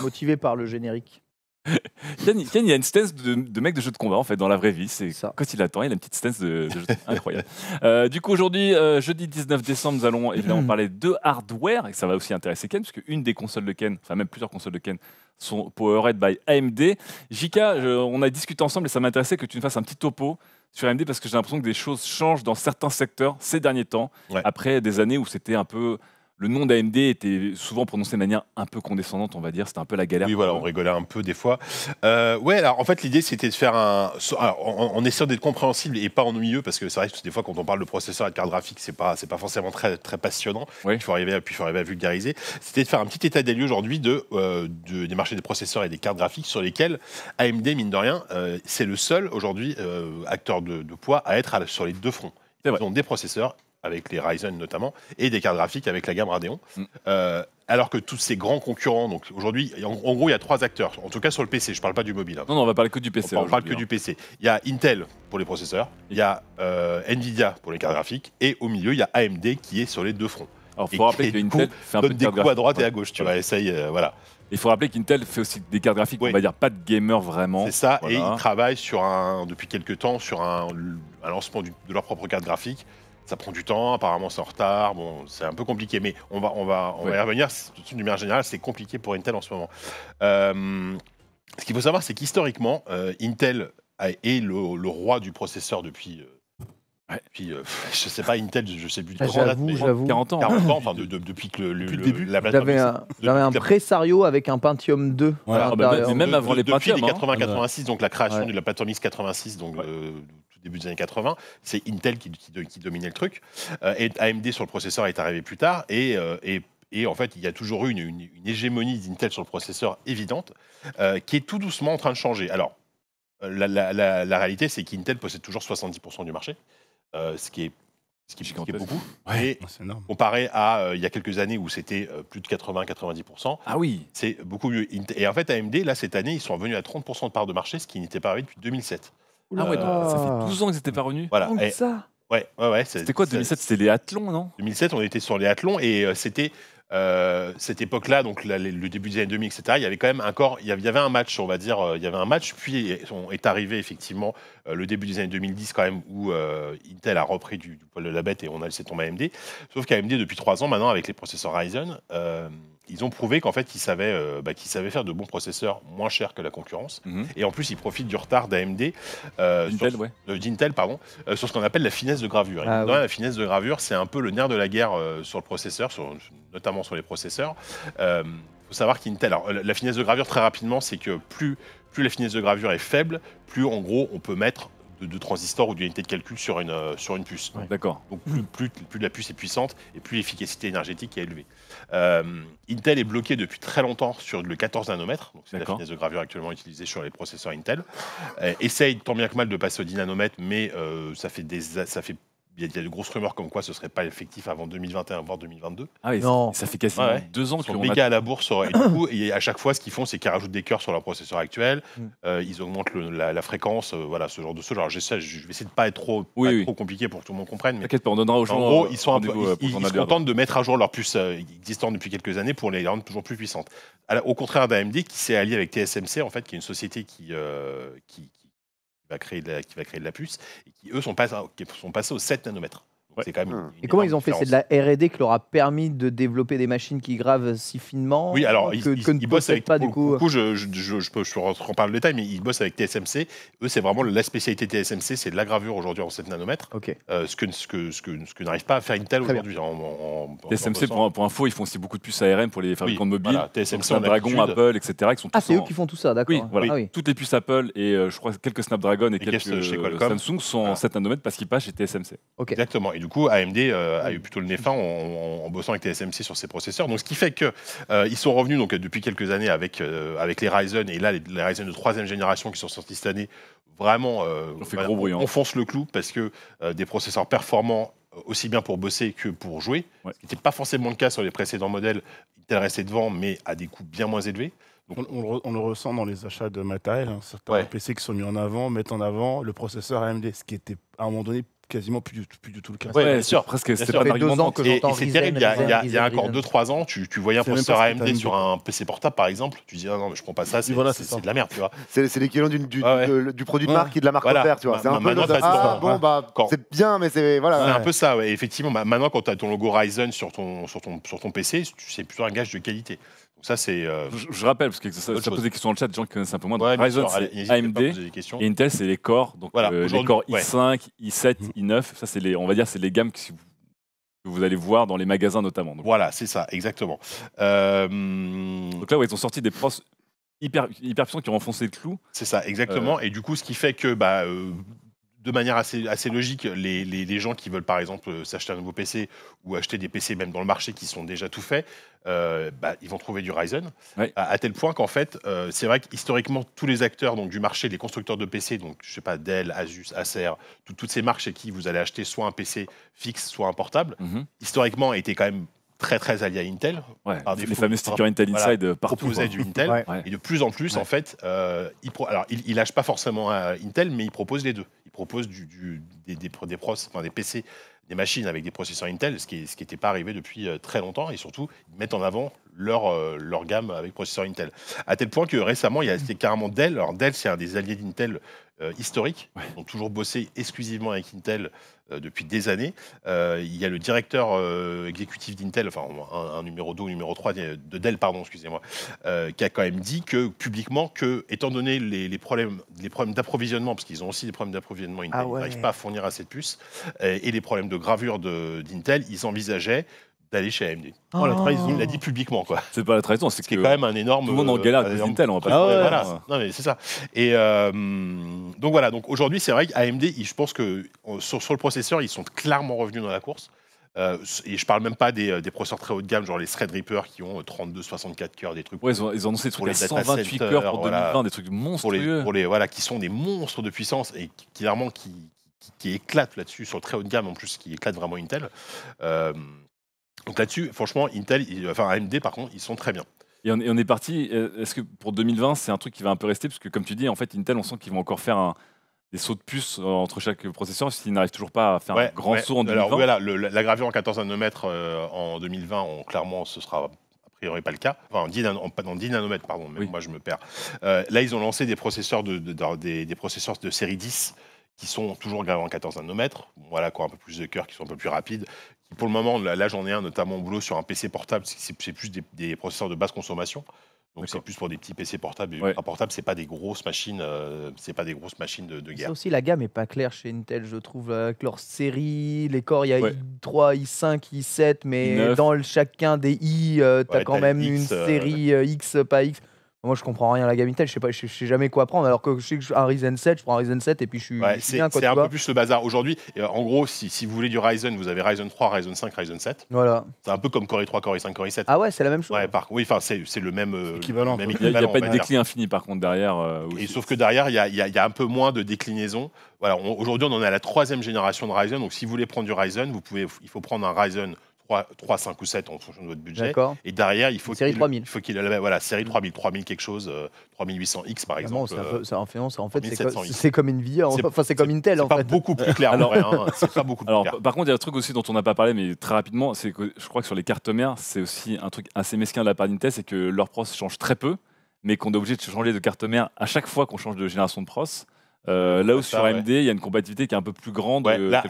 [SPEAKER 3] motivé par le générique.
[SPEAKER 1] <laughs> Ken, Ken, il a une stance de, mec de jeu de combat en fait dans la vraie vie. C'est quand il attend, il a une petite stance de, jeu de... <laughs> incroyable. Euh, du coup aujourd'hui, euh, jeudi 19 décembre, nous allons évidemment eh parler de hardware et ça va aussi intéresser Ken puisque une des consoles de Ken, enfin même plusieurs consoles de Ken sont powered by AMD. JK, on a discuté ensemble et ça m'intéressait que tu nous fasses un petit topo sur AMD parce que j'ai l'impression que des choses changent dans certains secteurs ces derniers temps après des années où c'était un peu le nom d'AMD était souvent prononcé de manière un peu condescendante, on va dire. C'était un peu la
[SPEAKER 4] galère. Oui, voilà, on rigolait un peu des fois. Euh, ouais, alors en fait, l'idée, c'était de faire un. en, essayant d'être compréhensible et pas ennuyeux, parce que c'est vrai que des fois, quand on parle de processeurs et de cartes graphiques, c'est pas, c'est pas forcément très, très passionnant. Il faut arriver à, puis il faut arriver à vulgariser. C'était de faire un petit état des lieux aujourd'hui de, euh, des marchés des processeurs et des cartes graphiques sur lesquels AMD, mine de rien, euh, c'est le seul aujourd'hui euh, acteur de, poids à être sur les deux fronts. Ils ont des processeurs avec les Ryzen notamment, et des cartes graphiques avec la gamme Radeon. Mm. Euh, alors que tous ces grands concurrents, donc aujourd'hui, en, gros, il y a trois acteurs, en tout cas sur le PC, je ne parle pas du mobile. Hein. Non, non, on va parler que du PC. On, parle que hein. du PC. Il y a Intel pour les processeurs, il y a euh, Nvidia pour les cartes graphiques, et au milieu, il y a AMD qui est sur les deux fronts. Alors, il faut rappeler que Intel fait un peu de des coups à droite et à gauche, tu hein. vois, euh, voilà. Il faut rappeler qu'Intel fait aussi des cartes graphiques, on va dire pas de gamer vraiment. C'est ça, et ils travaillent sur un, depuis quelques temps sur un, lancement de leur propre carte graphique ça prend du temps, apparemment c'est en retard, bon, c'est un peu compliqué, mais on va, on va, on va y revenir. D'une manière générale, c'est compliqué pour Intel en ce moment. Euh, ce qu'il faut savoir, c'est qu'historiquement, euh, Intel est le, le, roi du processeur depuis euh, Ouais, puis, euh, je sais pas, Intel, je sais plus de j'avoue 40 ans, depuis le, début, J'avais un,
[SPEAKER 3] un Presario avec un Pentium 2. Ah, bah, même avant les Pentium. Depuis les 80-86,
[SPEAKER 4] hein. donc la création de la plateforme X86, donc euh, début des années 80, c'est Intel qui, qui, dominait le truc. Euh, et AMD sur le processeur est arrivé plus tard, et, et en fait, il y a toujours eu une, une, hégémonie d'Intel sur le processeur évidente, qui est tout doucement en train de changer. Alors, la réalité, c'est qu'Intel possède toujours 70% du marché. Euh, ce qui est ce qui, beaucoup. comparé à euh, il y a quelques années où c'était euh, plus de 80-90%, ah oui. c'est beaucoup mieux. Et en fait, AMD, là, cette année, ils sont revenus à 30% de part de marché, ce qui n'était pas arrivé depuis 2007. Ah ouais, ça fait 12 ah. ans qu'ils n'étaient pas revenus. Voilà. ça ouais, ouais, ouais c'était quoi 2007 C'était les athlons, non 2007, on était sur les athlons et c'était euh, cette époque-là, donc le début des années 2000, etc., il y avait quand même un il y avait un match, on va dire, euh, il y avait un match, puis est arrivé effectivement euh, le début des années 2010 quand même, où Intel a repris du, poil de la bête et on a laissé tomber AMD. Sauf qu'AMD, depuis trois ans maintenant, avec les processeurs Ryzen, ils ont prouvé qu'en fait, qu'ils savaient, euh, bah, qu'ils savaient faire de bons processeurs moins chers que la concurrence. Mhm. Et en plus, ils profitent du retard d'AMD, euh, euh, d'Intel, pardon, euh, sur ce qu'on appelle la finesse de gravure. Ah la finesse de gravure, c'est un peu le nerf de la guerre sur le processeur, notamment sur les processeurs. Il faut savoir qu'Intel, la finesse de gravure, très rapidement, c'est que plus, plus la finesse de gravure est faible, plus en gros, on peut mettre de, transistors ou d'unités de calcul sur une, sur une puce. D'accord. Donc plus, plus, plus, la puce est puissante et plus l'efficacité énergétique est élevée. Euh, Intel est bloqué depuis très longtemps sur le 14 nanomètres, donc c'est la finesse de gravure actuellement utilisée sur les processeurs Intel. Euh, essaye tant bien que mal de passer au 10 nanomètres, mais euh, ça fait des ça fait il y, a de grosses rumeurs comme quoi ce serait pas effectif avant 2021, voire 2022. Ah oui, non. Ça, fait quasiment deux ans qu'ils sont méga à la bourse. Euh, et, du coup, et à chaque fois, ce qu'ils font, c'est qu'ils rajoutent des cœurs sur leur processeur actuel. Mm. Euh, ils augmentent la, fréquence, euh, voilà, ce genre de choses. Alors, j'essaie, je vais essayer de pas être trop, compliqué pour que tout le monde comprenne. Mais pas, on donnera aux gens. En gros, ils sont un ils, de mettre à jour leur puce existante depuis quelques années pour les rendre toujours plus puissantes. Au contraire d'AMD qui s'est allié avec TSMC, en fait, qui est une société qui, qui créer qui va créer de la puce, et qui, eux, sont, pas, sont passés aux 7 nanomètres quand même. Hum. Et comment ils ont fait C'est de
[SPEAKER 3] la R&D qui leur a permis de développer des machines qui gravent si finement. Oui, alors que, ils, ne ils bossent avec. Pas, du
[SPEAKER 4] coup, euh. coup je, je, je, je, le détail, mais ils bossent avec TSMC. Eux, c'est vraiment la spécialité TSMC, c'est de la gravure aujourd'hui en 7 nanomètres. Euh, ce que ce que n'arrive pas à faire Intel aujourd'hui.
[SPEAKER 1] TSMC pour, pour, info, ils font aussi beaucoup de puces ARM pour les fabricants de mobiles. TSMC, Snapdragon, Apple, etc. sont ah, c'est
[SPEAKER 3] eux qui font tout ça, d'accord. Ah
[SPEAKER 1] Toutes les puces Apple et euh, je crois quelques Snapdragon et, quelques, quelques
[SPEAKER 4] Samsung sont en 7 nanomètres parce qu'ils passent chez TSMC. Exactement du coup, AMD euh, a eu plutôt le nez fin en, bossant avec TSMC sur ses processeurs. Donc, ce qui fait qu'ils euh, ils sont revenus donc, depuis quelques années avec, euh, avec les Ryzen, et là, les, Ryzen de troisième génération qui sont sortis cette année, vraiment, on, fait gros hein. on, fonce le clou parce que des processeurs performants aussi bien pour bosser que pour jouer. ce Ce n'était pas forcément le cas sur les précédents modèles. Intel restait devant, mais à des coûts bien moins élevés. Donc,
[SPEAKER 5] on, le, ressent dans les achats de matériel. Hein. Certains PC qui sont mis en avant mettent en avant le processeur AMD, ce qui était à un moment donné quasiment plus du, plus du tout le cas. Oui, bien sûr, presque. C'est pas deux ans que j'entends c'est terrible, il y a, encore deux,
[SPEAKER 4] trois ans, tu, tu voyais un processeur AMD sur un PC portable, par exemple, tu disais, ah non, mais je prends pas ça, c'est voilà, de la merde, tu vois. C'est l'équivalent du, produit de marque et de la marque voilà. tu vois. C'est un peu ah, bon, bah, c'est bien, mais c'est. Voilà. C'est un peu ça, ouais. Effectivement, maintenant, quand tu as ton logo Ryzen sur ton PC, c'est plutôt un gage de qualité. Ça, c'est. Euh, je, rappelle, parce que ça, ça pose des questions dans le chat, des gens qui connaissent un peu moins. Donc, Ryzen, c'est AMD, et Intel, c'est
[SPEAKER 1] les corps. Donc, euh, les corps i5, i7, i9, ça, c'est les, on va dire, c'est les gammes que, vous, allez voir dans les magasins notamment. Donc.
[SPEAKER 4] Voilà, c'est ça, exactement. Euh, donc là, ouais, ils ont sorti des pros hyper, hyper puissants qui ont enfoncé le clou. C'est ça, exactement. Et du coup, ce qui fait que bah, de manière assez, assez logique, les, gens qui veulent par exemple euh, s'acheter un nouveau PC ou acheter des PC même dans le marché qui sont déjà tout faits, euh, bah, ils vont trouver du Ryzen. À, tel point qu'en fait, euh, c'est vrai que historiquement, tous les acteurs donc, du marché, les constructeurs de PC, donc je sais pas, Dell, Asus, Acer, toutes ces marques chez qui vous allez acheter soit un PC fixe, soit un portable, mhm. historiquement étaient quand même très très alliés à Intel. par les fameux stickers Intel Inside partout. du Intel. Et de plus en plus, en fait, euh, il alors il, lâche pas forcément euh, Intel, mais il propose les deux. Il propose du, des, des, des, pros, des PC des machines avec des processeurs Intel, ce qui n'était pas arrivé depuis euh, très longtemps, et surtout, ils mettent en avant leur, euh, leur gamme avec processeurs Intel. À tel point que récemment, il y a été carrément Dell. Alors, Dell, c'est un des alliés d'Intel euh, historiques, historique. Ils ont toujours bossé exclusivement avec Intel depuis des années. il y a le directeur exécutif d'Intel, enfin, un, numéro 2 ou numéro 3 de Dell, pardon, excusez-moi, qui a quand même dit que publiquement, que, étant donné les, problèmes problèmes d'approvisionnement, parce qu'ils ont aussi des problèmes d'approvisionnement, ah ils n'arrivent pas à fournir assez de puces, et les problèmes de de gravure d'Intel, ils envisageaient d'aller chez AMD. Oh, la trahison. Il l'a dit publiquement, quoi. C'est pas la trahison, c'est qui est quand même un énorme. Tout le monde en euh, galère avec Intel, on va pas ah voilà. Hein. Non, mais c'est ça. Et euh, donc voilà, donc aujourd'hui, c'est vrai qu'AMD, je pense que euh, sur, le processeur, ils sont clairement revenus dans la course. et je parle même pas des, processeurs très haut de gamme, genre les Threadripper qui ont 32, 64 cœurs, des trucs. Ouais, ils, ont, annoncé des trucs pour les 128 cœurs pour 2020, des trucs monstrueux. Pour les, pour les, voilà, qui sont des monstres de puissance et clairement qui, qui, éclate là-dessus, sur le très haut de gamme en plus, qui éclate vraiment Intel. Euh, donc là-dessus, franchement, Intel, enfin AMD par contre, ils sont très bien. Et on, est parti, euh, est-ce que pour
[SPEAKER 1] 2020, c'est un truc qui va un peu rester Parce que comme tu dis, en fait, Intel, on sent qu'ils vont encore faire des sauts de puce euh, entre chaque processeur s'ils n'arrivent toujours pas à faire un grand saut en 2020. Alors voilà,
[SPEAKER 4] la gravure en 14 nanomètres en 2020, clairement, ce sera a priori pas le cas. Enfin, en 10, nanomètres, pardon, mais moi je me perds. là, ils ont lancé des processeurs des, processeurs de série 10 qui sont toujours gravés en 14 nanomètres. Voilà, quoi, un peu plus de cœur, qui sont un peu plus rapides. pour le moment, là, j'en ai un, notamment au boulot, sur un PC portable, c'est plus des, processeurs de basse consommation. Donc c'est plus pour des petits PC portables et portable, c'est pas des grosses machines, euh, c'est pas des grosses machines de, de guerre. Ça aussi
[SPEAKER 3] la gamme est pas claire chez Intel, je trouve avec leur série, les corps, il y a i3, i5, i7 mais dans le, chacun des i, euh, tu as quand même une euh, série X pas X. Moi, je comprends rien à la gamme Intel, je sais pas, je sais jamais quoi prendre. Alors que je sais que je, un Ryzen 7, je prends un Ryzen 7 et puis je suis c'est, bien. C'est un peu
[SPEAKER 4] plus le bazar aujourd'hui. Euh, en gros, si, vous voulez du Ryzen, vous avez Ryzen 3, Ryzen 5, Ryzen 7. Voilà. C'est un peu comme Core i3, Core i5, Core i7. Ah ouais, c'est la même chose. oui, enfin, c'est, le même, euh, équivalent, Il n'y a, pas de déclin infini par contre derrière. Euh, et sauf que derrière, il y a, un peu moins de déclinaison. Voilà, aujourd'hui, on en est à la troisième génération de Ryzen. Donc, si vous voulez prendre du Ryzen, vous pouvez, il faut prendre un Ryzen 3, 5 ou 7 en fonction de votre budget. Et derrière, il faut qu'il faut qu'il voilà, série 3000, 3000 quelque chose, 3800X euh, par ah exemple. ça
[SPEAKER 3] euh, en fait c'est comme vie enfin c'est comme Intel en beaucoup plus clair clair.
[SPEAKER 1] Par contre, il y a un truc aussi dont on n'a pas parlé mais très rapidement, c'est que je crois que sur les cartes mères, c'est aussi un truc assez mesquin de la part d'Intel, c'est que leurs pros changent très peu mais qu'on est obligé de changer de carte mère à chaque fois qu'on change de génération de pros. Euh, là où sur AMD, il y a une compatibilité
[SPEAKER 4] qui est un peu plus grande. là,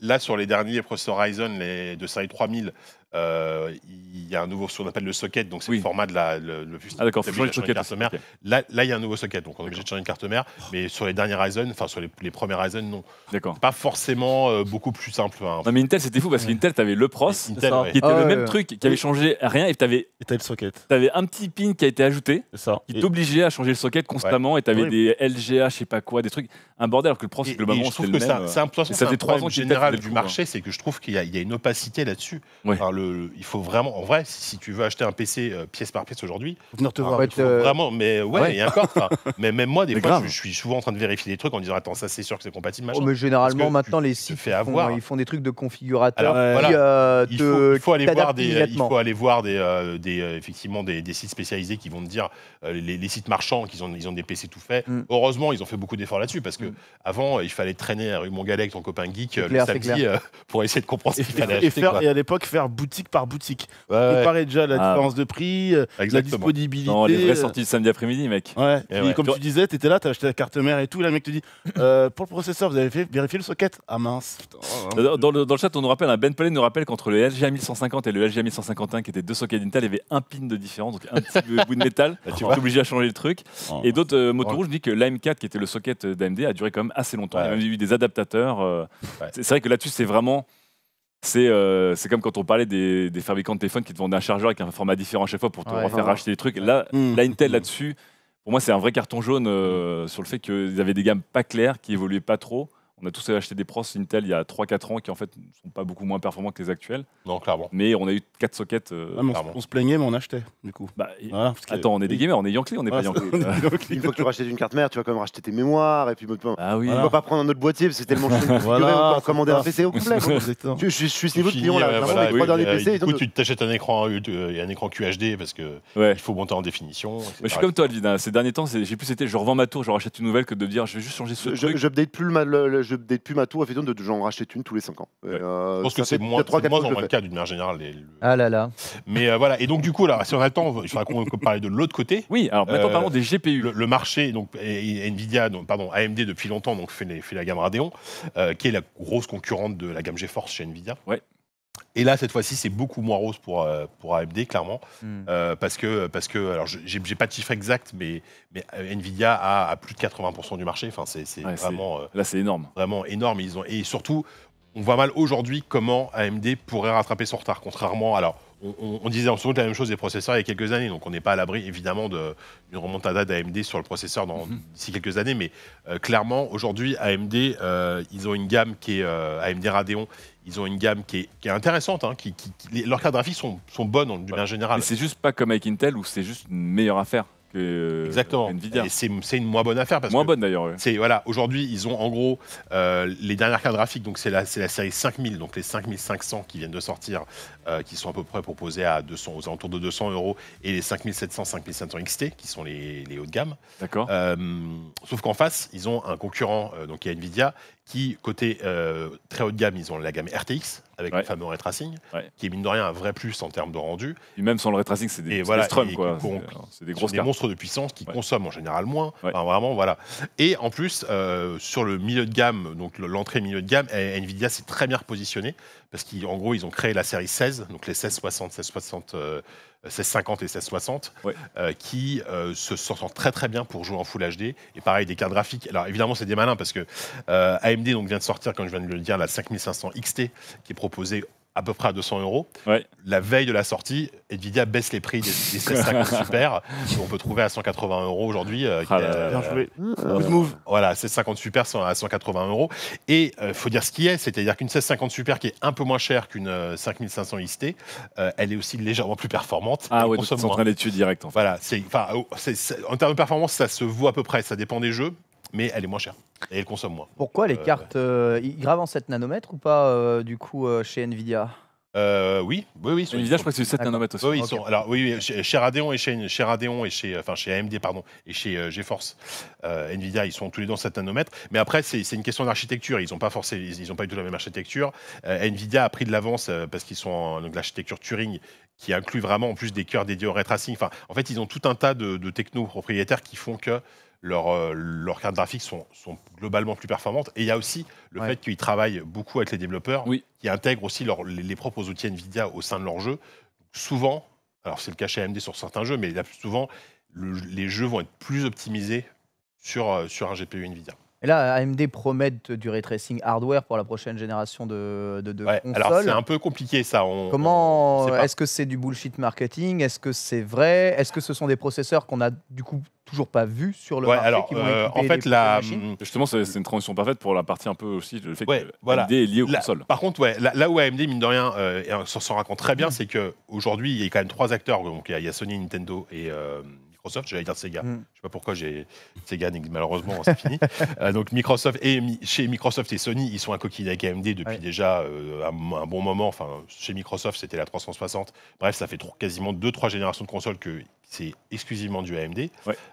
[SPEAKER 4] là, sur les derniers processeurs Ryzen les, de série 3000, euh, il y a un nouveau, ce qu'on appelle le socket, donc c'est le format de la. Le, le ah, de Carte mère. Là, il y a un nouveau socket, donc on est obligé de changer une carte mère. Mais sur les dernières Ryzen, enfin sur les, premières Ryzen, non. D'accord. Pas forcément euh, beaucoup plus simple. Hein.
[SPEAKER 1] Non, mais Intel, c'était fou parce qu'Intel, t'avais le pros, qui était ah le même truc, qui avait changé rien, et t'avais. Et le socket. T'avais un petit pin qui a été ajouté, qui t'obligeait à changer le socket constamment, et t'avais des LGA, je sais pas quoi, des trucs, un bordel, alors que le pros, globalement, que ça fait trois ans général du hein.
[SPEAKER 4] marché, c'est que je trouve qu'il y a une opacité là-dessus il faut vraiment, en vrai, si tu veux acheter un PC euh, pièce par pièce aujourd'hui, venir te ah, Vraiment, mais ouais, et encore. <laughs> mais même moi, des fois, je, suis souvent en train de vérifier des trucs en disant attends, ça c'est sûr que c'est compatible. Oh, machin, mais généralement, maintenant,
[SPEAKER 3] les sites, font, avoir. Hein, ils font des trucs de configurateur. Euh, il, faut, aller voir des, il faut aller
[SPEAKER 4] voir des, euh, effectivement des, sites spécialisés qui vont te dire les, sites marchands, qu'ils ont, ils ont des PC tout faits. Mm. Heureusement, ils ont fait beaucoup d'efforts là-dessus parce que mm. avant, il fallait traîner à rue avec ton copain geek, le samedi, pour essayer de comprendre ce qu'il fallait acheter. Et
[SPEAKER 5] à l'époque, faire bout boutique par boutique.
[SPEAKER 4] Ouais, paraît déjà la ah. différence de
[SPEAKER 5] prix, euh, la disponibilité. Non, les vraies euh, sorties de
[SPEAKER 4] samedi
[SPEAKER 1] après-midi, mec. Ouais. Et, comme tu
[SPEAKER 5] disais, t'étais là, t'as acheté la carte mère et tout. Là, le mec te dit euh, pour le processeur, vous avez fait vérifier le socket. Ah mince.
[SPEAKER 1] Dans, le, chat, on nous rappelle, hein, Ben Palais nous rappelle qu'entre le LGA 1150 et le LGA 1151, qui étaient deux sockets d'Intel, il y avait un pin de différence, donc un petit bout de métal. <laughs> Ah, tu es obligé à changer le truc. Ah, et d'autres motos rouges disent que l'AM4, qui était le socket d'AMD, a duré quand même assez longtemps. Il y a eu des adaptateurs. C'est vrai que là-dessus, c'est vraiment. Euh, c'est comme quand on parlait des, fabricants de téléphones qui te vendaient un chargeur avec un format différent à chaque fois pour te faire refaire racheter des trucs. Là, mmh. la Intel là-dessus, pour moi, c'est un vrai carton jaune euh, sur le fait qu'ils avaient des gammes pas claires, qui évoluaient pas trop. On a tous acheté des pros Intel il y a 3-4 ans qui en fait ne sont pas beaucoup moins performants que les actuels. Non, clairement. Mais on a eu 4 sockets. Euh, on,
[SPEAKER 5] se plaignait, mais on achetait
[SPEAKER 1] du coup. Bah, attends, on est des gamers, on est Yankee, on n'est pas Yankee. Une <laughs> fois que tu rachètes une carte mère, tu vas quand même racheter tes mémoires et puis ah, oui. on ne pas
[SPEAKER 2] prendre un autre boîtier parce
[SPEAKER 4] que c'est tellement cher. voilà, on commander un PC au complet.
[SPEAKER 2] Je, suis ce niveau de client là. Euh, derniers euh, PC. Du
[SPEAKER 4] coup, tu t'achètes un écran, un écran QHD parce qu'il il faut monter en définition. Je suis comme toi,
[SPEAKER 1] Alvin. Hein. Ces derniers temps, j'ai plus été je revends ma tour, je rachète une nouvelle que de dire je vais juste changer ce truc.
[SPEAKER 2] plus le je n'ai plus ma tour de, j'en rachète une tous les 5 ans. parce euh, je pense que c'est moins, moins en le
[SPEAKER 4] cas d'une manière générale. Ah là là. <laughs> Mais euh, voilà, et donc du coup, là, si on a le temps, il faudra qu'on parle de l'autre côté. Oui, alors maintenant euh, parlons des GPU. Le, marché, donc Nvidia, pardon, AMD depuis longtemps donc, fait, fait la gamme Radeon, qui est la grosse concurrente de la gamme GeForce chez Nvidia. Ouais. Et là, cette fois-ci, c'est beaucoup moins rose pour, euh, pour AMD, clairement. Hmm. Euh, parce que, parce que alors, j'ai pas de chiffre exact, mais, euh, Nvidia a, plus de 80% du marché. Enfin, c'est vraiment. Là, c'est énorme. Vraiment énorme. Ils ont, et surtout, on voit mal aujourd'hui comment AMD pourrait rattraper son retard, contrairement. Alors, on, disait en moment la même chose des processeurs il y a quelques années, donc on n'est pas à l'abri évidemment d'une remontada d'AMD sur le processeur dans si mhm. quelques années, mais euh, clairement aujourd'hui AMD, euh, ils ont une gamme qui est euh, AMD Radeon, ils ont une gamme qui est, intéressante, hein, leurs cartes graphiques sont, sont bonnes en général. Mais c'est juste pas comme avec Intel où c'est juste une meilleure affaire. Que Exactement. C'est une moins bonne affaire. moins bonne d'ailleurs. Voilà, Aujourd'hui, ils ont en gros les dernières cartes graphiques, donc c'est la, la série 5000, donc les 5500 qui viennent de sortir, euh, qui sont à peu près proposés à 200, aux alentours de 200 euros, et les 5700, 5700 XT, qui sont les, hauts de gamme. D'accord. Euh, sauf qu'en face, ils ont un concurrent, euh, donc il y a Nvidia, qui, côté très haut de gamme, ils ont la gamme RTX, avec le fameux ray tracing, qui est mine de rien un vrai plus en termes de rendu. Et même sans le ray tracing, c'est des, voilà, des strums, C'est des, grosses monstres de puissance qui consomment en général moins. vraiment, voilà. Et en plus, sur le milieu de gamme, donc l'entrée milieu de gamme, eh, Nvidia s'est très bien repositionnée parce qu'en gros, ils ont créé la série 16, donc les 1660, 1660, 1650 et 1660, euh, qui euh, se sortent très très bien pour jouer en Full HD. Et pareil, des cartes graphiques. Alors évidemment, c'est des malins parce que euh, AMD donc, vient de sortir, comme je viens de le dire, la 5500 XT, qui est proposée à peu près à 200 euros. La veille de la sortie, Nvidia baisse les prix des, 1650 <laughs> super qu'on peut trouver à 180 euros aujourd'hui. Bien joué. Good move. voilà, 1650 super sont à 180 euros. Et il euh, faut dire ce qui est, c'est-à-dire qu'une 1650 super qui est un peu moins chère qu'une 5500 euh, XT, euh, elle est aussi légèrement plus performante. Ah oui, on est en train d'étudier direct. Voilà, oh, en termes de performance, ça se voit à peu près, ça dépend des jeux mais elle est moins chère et elle consomme moins.
[SPEAKER 3] Pourquoi les euh, cartes euh, gravent en 7 nanomètres ou pas euh, du coup chez Nvidia oui, oui,
[SPEAKER 4] oui. Nvidia, je crois que c'est 7 nanomètres aussi. Oui, alors, oui, chez, Radeon et chez, chez Radeon et chez, enfin, chez AMD, pardon, et chez GeForce, Nvidia, ils sont tous les deux en 7 nanomètres. Mais après, c'est une question d'architecture. Ils n'ont pas forcément, ils, ont pas eu tout la même architecture. Nvidia a pris de l'avance parce qu'ils sont en, architecture l'architecture Turing qui inclut vraiment en plus des cœurs dédiés au ray tracing. Enfin, en fait, ils ont tout un tas de, de technos propriétaires qui font que euh, leurs cartes graphiques sont, globalement plus performantes. Et il y a aussi le fait qu'ils travaillent beaucoup avec les développeurs, qui intègrent aussi les, propres outils NVIDIA au sein de leurs jeux. Souvent, alors c'est le cas chez AMD sur certains jeux, mais plus souvent, les jeux vont être plus optimisés sur, euh, sur un GPU NVIDIA.
[SPEAKER 3] Et là, AMD promet du ray hardware pour la prochaine génération de, de, Alors c'est un peu compliqué ça. Comment Est-ce que c'est du bullshit marketing Est-ce que c'est vrai Est-ce que ce sont des processeurs qu'on a du coup toujours pas vus sur le marché euh, en fait la
[SPEAKER 4] justement c'est une transition parfaite pour la partie un peu aussi le fait est liée aux consoles par contre là, où AMD mine de rien on euh, euh, s'en raconte très bien mm. c'est qu'aujourd'hui, il y a quand même trois acteurs donc il y, a Sony Nintendo et, Microsoft, j'allais dire Sega. Hmm. Je sais pas pourquoi j'ai Sega, malheureusement, c'est fini. <laughs> Euh, donc Microsoft et chez Microsoft et Sony, ils sont un coquille avec AMD depuis déjà euh, un, bon moment. Enfin, chez Microsoft, c'était la 360. Bref, ça fait trop, quasiment 2-3 générations de consoles que c'est exclusivement du AMD.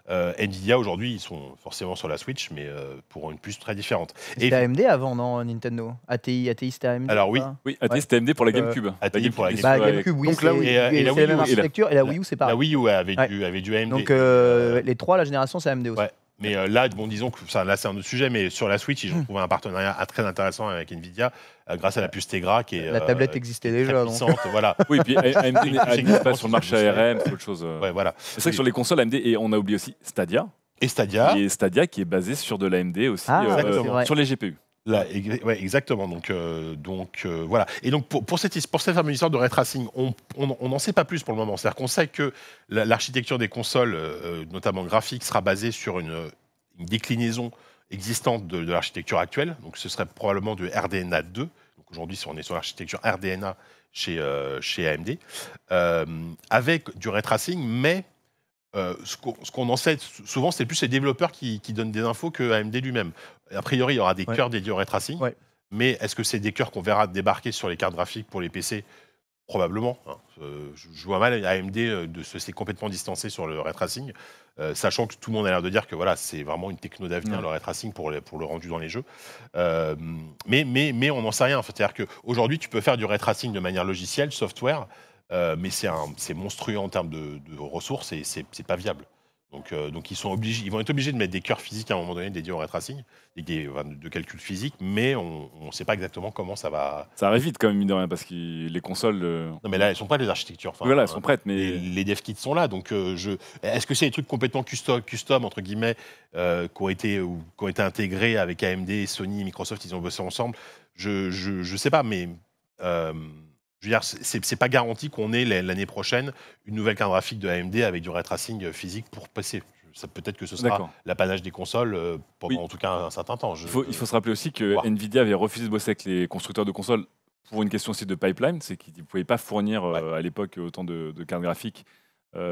[SPEAKER 4] Euh, Nvidia aujourd'hui, ils sont forcément sur la Switch, mais euh, pour une puce très différente.
[SPEAKER 3] C'était et... AMD avant, non Nintendo ATI, ATI c'était AMD. Alors oui, oui ATI c'était AMD pour la euh, GameCube. ATI pour bah, la GameCube. oui, Donc là, oui. Et, la Wii U, et la, Wii c'est pareil. La Wii U avait, du, avait du AMD. Donc les
[SPEAKER 4] trois, la génération, c'est AMD aussi. Ouais. Mais euh, là, bon, disons que ça, là, c'est un autre sujet, mais sur la Switch, ils ont hmm. trouvé un partenariat très intéressant avec Nvidia euh, grâce à la puce Tegra qui est. La euh, tablette existait déjà. Puissante, <laughs> voilà. Oui, puis AMD n'est pas sur le marché ARM, c'est <laughs> autre chose. Ouais, voilà. C'est vrai que sur les consoles AMD, et on a oublié aussi
[SPEAKER 1] Stadia. Et Stadia. Et Stadia qui est basé sur de l'AMD aussi, ah, sur les
[SPEAKER 4] GPU exactement. Donc, euh, donc euh, voilà. Et donc pour, cette, pour cette fameuse histoire de ray tracing, on n'en sait pas plus pour le moment. C'est-à-dire qu'on sait que l'architecture des consoles, euh, notamment graphique, sera basée sur une, déclinaison existante de, l'architecture actuelle. Donc ce serait probablement du RDNA 2. Donc aujourd'hui, on est sur l'architecture RDNA chez, chez AMD, avec du ray tracing, mais euh, ce qu'on en sait souvent, c'est plus les développeurs qui, donnent des infos que lui-même. A priori, il y aura des cœurs dédiés au ray tracing, mais est-ce que c'est des cœurs qu'on verra débarquer sur les cartes graphiques pour les PC Probablement. Hein. Euh, je vois mal AMD euh, de se c'est complètement distancé sur le ray tracing, sachant que tout le monde a l'air de dire que voilà, c'est vraiment une techno d'avenir le ray tracing pour, pour le rendu dans les jeux. mais, mais, mais on n'en sait rien. C'est-à-dire qu'aujourd'hui, tu peux faire du ray tracing de manière logicielle, software. Euh, mais c'est monstrueux en termes de, ressources et c'est pas viable. Donc, euh, donc ils, sont obligés, ils vont être obligés de mettre des cœurs physiques à un moment donné dédiés au retracing, des, de calcul physique, mais on ne sait pas exactement comment ça va. Ça arrive vite quand même, mine de rien, parce que les consoles. Euh, non, mais là, elles sont prêtes, les architectures. voilà, elles sont prêtes, mais. Les, dev kits sont là, donc je. Est-ce que c'est des trucs complètement custom, custom entre guillemets, qui ont, été, qui ont été intégrés avec AMD, Sony, Microsoft, ils ont bossé ensemble Je ne je, je sais pas, mais je veux dire, c'est pas garanti qu'on ait l'année prochaine une nouvelle carte graphique de AMD avec du ray tracing euh, physique pour PC peut-être que ce sera l'apanage des consoles euh, pendant en tout cas un, certain temps. il, faut, se rappeler aussi que
[SPEAKER 1] Nvidia avait refusé de bosser avec les constructeurs de consoles pour une question aussi de pipeline, c'est qu'ils ne pouvaient pas fournir euh, à l'époque autant de, cartes graphiques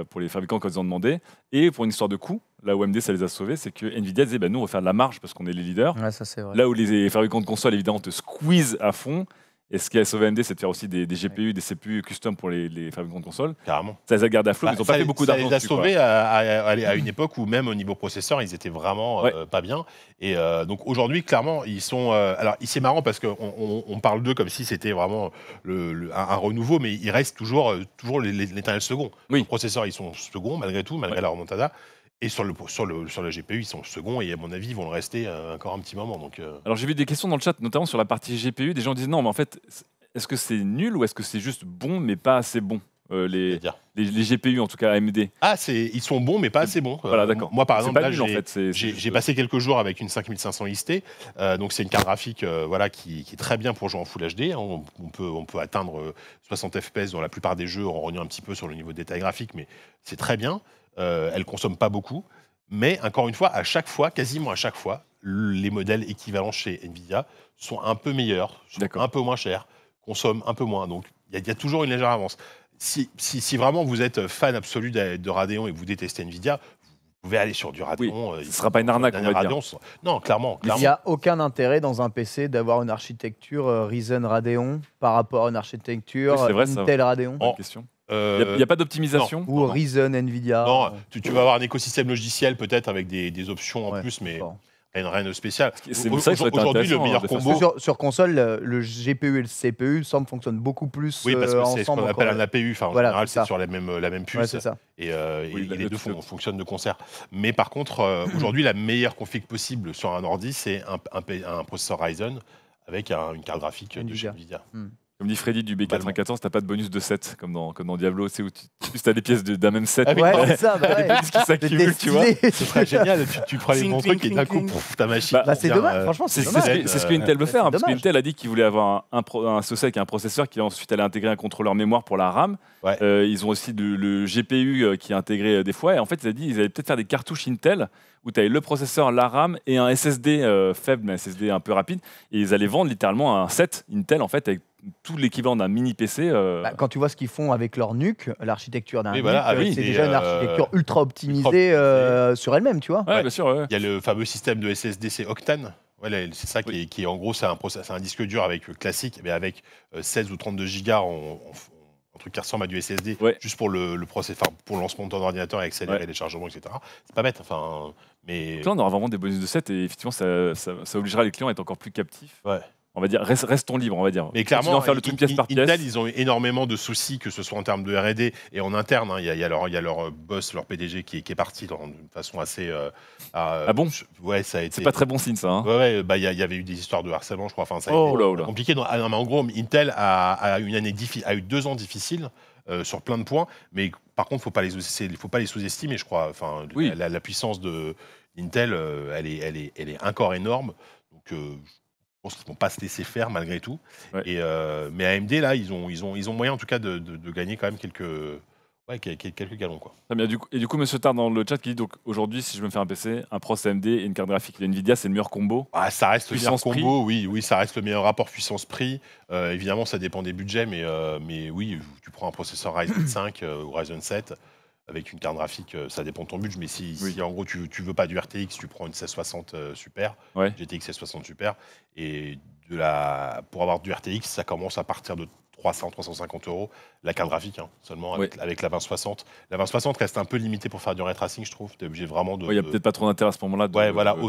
[SPEAKER 1] pour les fabricants quand ils en demandaient. Et pour une histoire de coût, là où AMD ça les a sauvés, c'est que Nvidia disait bah, nous on va faire de la marge parce qu'on est les leaders. Là où les fabricants de consoles évidemment te squeeze à fond. Et ce qui a sauvé c'est de faire aussi des, GPU, des CPU custom pour les, fabricants de consoles. Carrément. Ça bah, les a gardés à flot, ils n'ont pas fait beaucoup d'argent. Ça les a
[SPEAKER 4] à, une époque où même au niveau processeur, ils étaient vraiment euh, pas bien. Et euh, donc aujourd'hui, clairement, ils sont. Euh, alors alors, c'est marrant parce qu'on on, parle d'eux comme si c'était vraiment un, renouveau, mais ils restent toujours, toujours l'éternel second. Oui. Les processeurs, ils sont second malgré tout, malgré la remontada. Et sur le, sur, le, sur la GPU, ils sont second et à mon avis, ils vont le rester euh, encore un petit moment. Donc, euh.
[SPEAKER 1] Alors j'ai vu des questions dans le chat, notamment sur la partie GPU. Des gens disent non, mais en fait, est-ce que c'est nul ou est-ce que c'est juste bon mais pas assez
[SPEAKER 4] bon euh, les, les, GPU, en tout cas AMD. Ah, ils sont bons, mais pas assez bons. Voilà, d'accord. Moi, par exemple, j'ai en passé quelques jours avec une 5500 XT. donc, c'est une carte graphique voilà, qui, est très bien pour jouer en Full HD. Hein. On, peut, on peut atteindre 60 FPS dans la plupart des jeux en revenant un petit peu sur le niveau de détail graphique, mais c'est très bien. Euh, elle consomme ne pas beaucoup. Mais encore une fois, à chaque fois, quasiment à chaque fois, les modèles équivalents chez Nvidia sont un peu meilleurs, un peu moins chers, consomment un peu moins. Donc il y, a toujours une légère avance. Si, vraiment vous êtes fan absolu de, de Radeon et vous détestez Nvidia, vous pouvez aller sur du Radeon. Euh, ce ne sera pas une arnaque, on Non, clairement. Il n'y a
[SPEAKER 3] aucun intérêt dans un PC d'avoir une architecture euh, Ryzen Radeon par rapport à une architecture Intel Radeon. Oh. En, question. Il euh, n'y a, pas d'optimisation Ou Horizon,
[SPEAKER 4] Nvidia Non, tu, vas avoir un écosystème logiciel peut-être avec des, options en plus, mais rien, de spécial. C'est Aujourd'hui, le meilleur hein, combo.
[SPEAKER 3] Sur, console, le, GPU et le CPU semble fonctionnent beaucoup plus. Oui, parce que euh, c'est ce qu'on appelle un
[SPEAKER 4] APU. Enfin, en général, c'est sur la même, la même puce. Et, euh, les deux fonctionnent de concert. Mais par contre, <clears throat> aujourd'hui, la meilleure config possible sur un ordi, c'est un, processeur Ryzen avec une carte graphique de chez Nvidia. Hmm. Comme dit Freddy du B94, bah, t'as pas de bonus de 7, comme
[SPEAKER 1] dans, comme dans Diablo, c'est où tu as des pièces d'un même set. Ah, ouais, c'est ça, <laughs> bah des pièces qui s'accumulent, tu vois. <laughs> Ce serait génial, tu, tu prends les bons trucs et d'un coup, pour ta machine. Bah, bah c'est dommage, franchement, c'est C'est ce qu'Intel Intel veut faire, hein, parce qu'Intel a dit qu'il voulait avoir un, un, avec un processeur qui ensuite allait intégrer un contrôleur mémoire pour la RAM. Euh, ils ont aussi le GPU euh, qui est intégré euh, des fois, et en fait, ils ont dit qu'ils allaient peut-être faire des cartouches Intel où tu avais le processeur, la RAM et un SSD faible, mais un SSD un peu rapide, et ils allaient vendre littéralement un set Intel, en fait, avec tout l'équivalent d'un mini PC. Euh,
[SPEAKER 3] bah, quand tu vois ce qu'ils font avec leur nuque, l'architecture d'un nuque, ah euh, c'est déjà une euh, architecture ultra optimisée, sur elle-même, tu vois.
[SPEAKER 4] sûr, Il y a le fameux système de SSD, c'est Octane. c'est ça qui, est, en gros, c'est un, disque dur avec classique, mais avec 16 ou 32 gigas en, un truc qui ressemble à du SSD, juste pour le, le pour lancement de ton ordinateur et accélérer les chargements, etc. C'est pas bête. Enfin, mais... là, on aura vraiment des bonus de 7 et effectivement, ça, ça, obligera les clients à être encore plus captifs
[SPEAKER 1] on va dire, restons libre, on va dire. Mais clairement, Intel,
[SPEAKER 4] ils ont énormément de soucis, que ce soit en termes de R&D et en interne. Hein. Il y, a leur, euh, boss, leur PDG qui est, parti d'une façon assez. Euh, ah bon Ouais, C'est pas très bon signe, ça. Hein. Ouais, bah il y, avait eu des histoires de harcèlement, je crois. Enfin, ça oh compliqué. Ah, en gros, Intel a, eu deux ans difficiles. Euh, sur plein de points, mais par contre, faut pas les, faut pas les sous-estimer, je crois. Enfin, la, puissance de Intel, elle est, elle elle est encore énorme. Donc, on ne vont pas se laisser faire malgré tout. Et, euh, mais AMD, là, ils ont, ils, ont, ils ont moyen en tout cas de, gagner quand même quelques, quelques galons. Quoi.
[SPEAKER 1] Ah, et du coup, monsieur Tard dans le chat qui dit donc aujourd'hui, si
[SPEAKER 4] je me fais un PC, un Pro AMD et une carte graphique de Nvidia, c'est le meilleur combo. Ah, ça reste le meilleur combo, oui, oui, ça reste le meilleur rapport puissance-prix. Euh, évidemment, ça dépend des budgets, mais, euh, mais oui, tu prends un processeur Ryzen 5 ou Ryzen 7 avec une carte graphique, euh, ça dépend de ton budget, mais si, en gros tu, veux pas du RTX, tu prends une 1660 euh, Super, GTX 1660 Super, et de la, pour avoir du RTX, ça commence à partir de 300, 350 euros la carte graphique hein, seulement avec, la 2060. La 2060 reste un peu limitée pour faire du ray tracing, je trouve. Tu obligé vraiment de. Il n'y a peut-être pas trop d'intérêt à ce moment-là.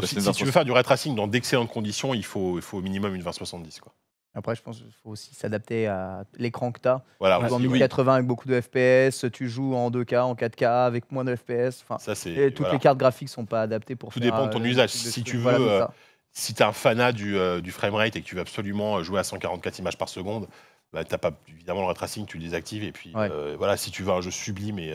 [SPEAKER 4] si tu veux faire du ray tracing dans d'excellentes conditions, il faut, il faut au minimum une
[SPEAKER 3] 2070. Quoi. Après, je pense qu'il faut aussi s'adapter à l'écran que tu as. Voilà, tu joues en 1080 avec beaucoup de FPS, tu joues en 2K, en 4K avec moins de FPS. Enfin, ça, et toutes les cartes graphiques ne sont pas adaptées pour Tout dépend de ton euh, usage. si tu veux, euh,
[SPEAKER 4] si tu es un fanat du, euh, du framerate et que tu veux absolument jouer à 144 images par seconde, bah, as pas, évidemment, le retracing, tu le désactives. Et puis, voilà, si tu veux un jeu sublime et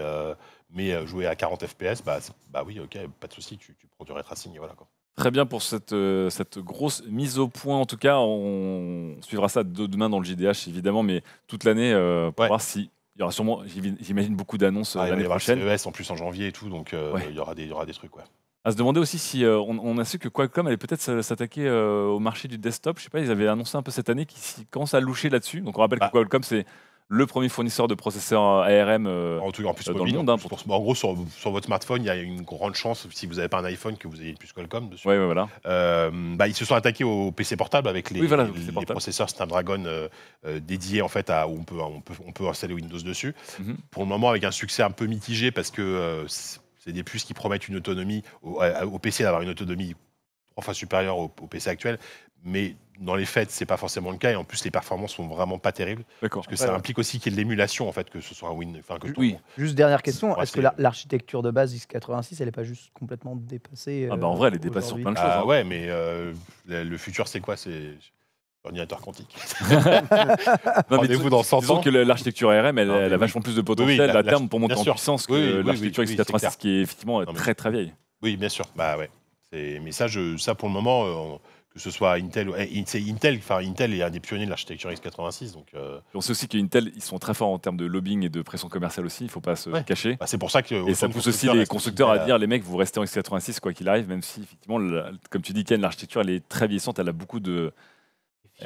[SPEAKER 4] mais jouer à 40 FPS, bah, bah oui, ok, pas de souci, tu, tu prends du retracing voilà. Quoi.
[SPEAKER 1] Très bien pour cette, euh, cette grosse mise au point. En tout cas, on suivra ça de demain dans le JDH, évidemment, mais toute l'année pour voir si. Il y aura
[SPEAKER 4] sûrement, j'imagine, beaucoup d'annonces euh, ah, l'année prochaine. CES en plus en janvier et tout, donc euh, il, y aura des, il y aura des trucs. Ouais.
[SPEAKER 1] À se demander aussi si on, a su que Qualcomm allait peut-être s'attaquer au marché du desktop. Je sais pas, ils avaient annoncé un peu cette année qu'ils commencent à loucher là-dessus. Donc on rappelle que bah. Qualcomm, c'est le premier fournisseur de processeurs
[SPEAKER 4] euh, ARM en, dans le monde. En, gros, sur, votre smartphone, il y a une grande chance, si vous n'avez pas un iPhone, que vous ayez une puce Qualcomm dessus. Euh, bah, ils se sont attaqués au PC portable avec les, processeurs Snapdragon euh, dédiés en fait à où on peut, peut, on peut installer Windows dessus. Mhm. Pour le moment, avec un succès un peu mitigé parce que c'est des puces qui promettent une autonomie au, PC d'avoir une autonomie trois fois supérieure au, PC actuel, mais dans les faits, c'est pas forcément le cas. Et en plus, les performances sont vraiment pas terribles. Parce que ça implique aussi qu'il y ait de l'émulation, en fait, que ce soit un win. Que oui.
[SPEAKER 3] Juste dernière question. Est-ce que l'architecture de base x86, elle n'est pas juste complètement dépassée ah bah, En euh, vrai, elle est dépassée sur plein de ah, choses. Ah, Ouais,
[SPEAKER 4] mais euh, le futur, c'est quoi C'est ordinateur quantique. <laughs>
[SPEAKER 3] <laughs> Rendez-vous
[SPEAKER 4] dans 100 ans. que l'architecture ARM, elle, a
[SPEAKER 1] vachement plus de potentiel à terme pour monter en puissance que l'architecture x86, qui est effectivement
[SPEAKER 4] très très vieille. Oui, bien sûr. Bah ouais. Mais ça, ça pour le moment. Euh, que ce soit Intel, ou, eh, Intel, enfin Intel est un des pionniers de l'architecture x86. Donc, On euh. sait aussi qu'ils ils sont très forts en termes de lobbying et
[SPEAKER 1] de pression commerciale aussi, il ne faut pas se cacher.
[SPEAKER 4] Bah, c'est pour ça que. Et ça pousse aussi les constructeurs à dire les
[SPEAKER 1] mecs, vous restez en x86 quoi qu'il arrive, même si, effectivement, comme tu dis, Ken, l'architecture, elle est très vieillissante, elle a beaucoup de.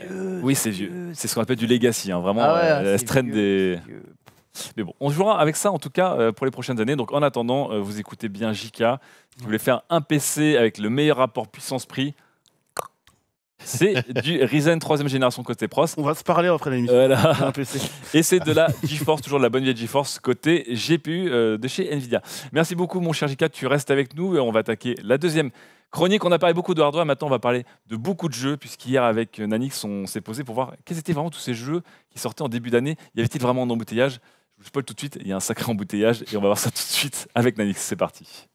[SPEAKER 1] Euh, oui, c'est vieux. C'est ce qu'on appelle du legacy, hein, vraiment. Ah euh, elle ouais, la des. Mais bon, on jouera avec ça en tout cas pour les prochaines années. Donc en attendant, vous écoutez bien JK. vous voulez faire un PC avec le meilleur rapport puissance-prix, c'est du Ryzen 3ème génération côté pros. On va se parler après l'émission. Voilà. Et c'est de la GeForce, toujours de la bonne vieille GeForce côté GPU euh, de chez Nvidia. Merci beaucoup, mon cher Jika. Tu restes avec nous et on va attaquer la deuxième chronique. On a parlé beaucoup de hardware. Maintenant, on va parler de beaucoup de jeux, puisqu'hier, avec Nanix, on s'est posé pour voir quels étaient vraiment tous ces jeux qui sortaient en début d'année. Y avait-il vraiment un embouteillage Je vous spoil tout de suite. Il y a un sacré embouteillage et on va voir ça tout de suite avec Nanix. C'est parti.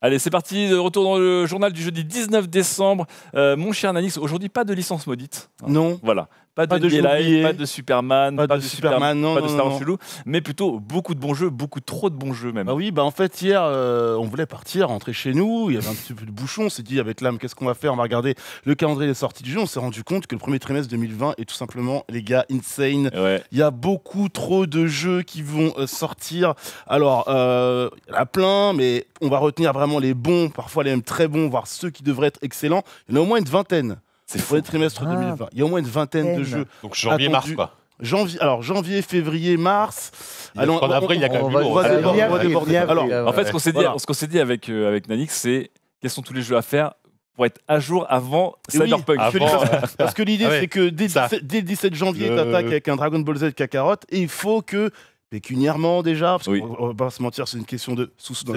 [SPEAKER 1] Allez, c'est parti, retour dans le journal du jeudi 19 décembre. Euh, mon cher Nanix, aujourd'hui pas de licence maudite. Non. Voilà pas, de, de pas de Superman, pas, de, Star Wars chelou,
[SPEAKER 5] mais plutôt beaucoup de bons jeux, beaucoup trop de bons jeux même. Bah oui, bah en fait hier euh, on voulait partir, rentrer chez nous, il y avait un petit peu de bouchon, on s'est dit avec l'âme qu'est-ce qu'on va faire, on va regarder le calendrier des sorties du jeu, on s'est rendu compte que le premier trimestre 2020 est tout simplement les gars insane. Il y a beaucoup trop de jeux qui vont euh, sortir. Alors euh, il y en a plein, mais on va retenir vraiment les bons, parfois les même très bons, voire ceux qui devraient être excellents. Il y en a au moins une vingtaine. C'est pour trimestre 2020. Ah. Il y a au moins une vingtaine de jeux. Donc janvier, mars, quoi. Janvier, alors janvier, février, mars. en avril, il y a quand même hein. En fait, ce
[SPEAKER 1] qu'on s'est dit, avec, euh, avec Nanix, c'est quels sont tous les jeux à faire pour être à jour avant Cyberpunk. parce que l'idée- c'est ah que dès, le
[SPEAKER 5] 17 janvier, euh. tu attaques avec un Dragon Ball Z Kakarot et il faut que pécuniairement déjà, parce qu'on va pas se mentir, c'est une question de sous dans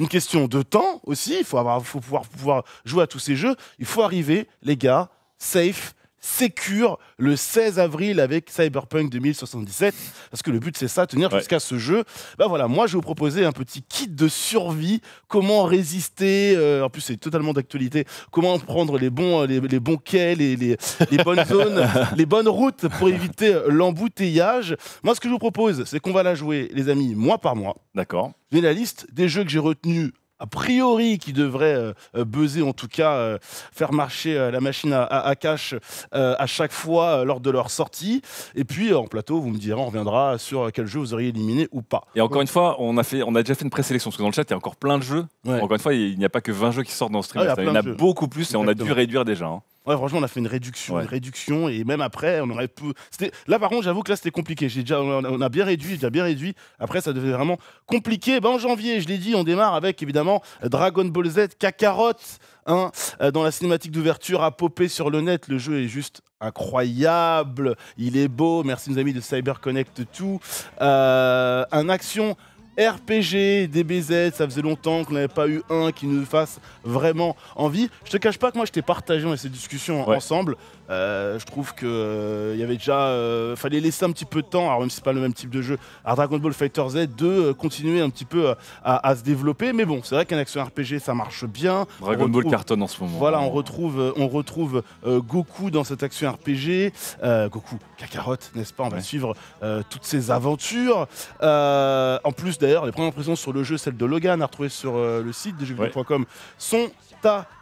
[SPEAKER 5] Une question de temps aussi, il faut, avoir, faut pouvoir, pouvoir jouer à tous ces jeux. Il faut arriver, les gars, safe, sécure le 16 avril avec Cyberpunk 2077 parce que le but c'est ça tenir jusqu'à ce jeu bah voilà moi je vais vous proposer un petit kit de survie comment résister euh, en plus c'est totalement d'actualité comment prendre les bons euh, les, bons quais les, bonnes <laughs> zones les bonnes routes pour éviter euh, l'embouteillage moi ce que je vous propose c'est qu'on va la jouer les amis mois par mois d'accord j'ai la liste des jeux que j'ai retenus a priori qui devrait euh, euh, buzzer, en tout cas euh, faire marcher la machine à, à, à cash à chaque fois lors de leur sortie. Et puis en plateau, vous me direz, on reviendra sur quel jeu vous auriez éliminé ou pas. Et encore
[SPEAKER 1] une fois, on a, fait, déjà fait une présélection, parce que dans le chat, il y a encore plein de jeux. Encore une fois, il n'y a pas que 20 jeux qui sortent dans ce stream. On ah, il y, a, en a beaucoup plus et on a dû réduire déjà. Hein.
[SPEAKER 5] Ouais, franchement, on a fait une réduction, une réduction, et même après, on aurait pu. Là, par contre, j'avoue que là, c'était compliqué. déjà, on a bien réduit, déjà bien réduit. Après, ça devait vraiment compliqué. Ben, en janvier, je l'ai dit, on démarre avec évidemment Dragon Ball Z, Kakarot. Hein, euh, dans la cinématique d'ouverture à popper sur le net, le jeu est juste incroyable, il est beau, merci nos amis de CyberConnect tout. Euh, un action RPG, DBZ, ça faisait longtemps qu'on n'avait pas eu un qui nous fasse vraiment envie. Je te cache pas que moi, je partagé dans ces discussions ensemble. Euh, je trouve que il euh, y avait déjà, euh, fallait laisser un petit peu de temps, alors même si c'est pas le même type de jeu, à Dragon Ball Fighter Z de continuer un petit peu à, se développer. Mais bon, c'est vrai qu'un action RPG, ça marche bien. Dragon Ball cartonne en ce moment. Voilà, on retrouve, on retrouve Goku dans cette action RPG. Goku, Kakarot, n'est-ce pas On va suivre toutes ses aventures. en plus d'ailleurs, les premières impressions sur le jeu, celle de Logan, à retrouver sur euh, le site de jeuxvideo.com, sont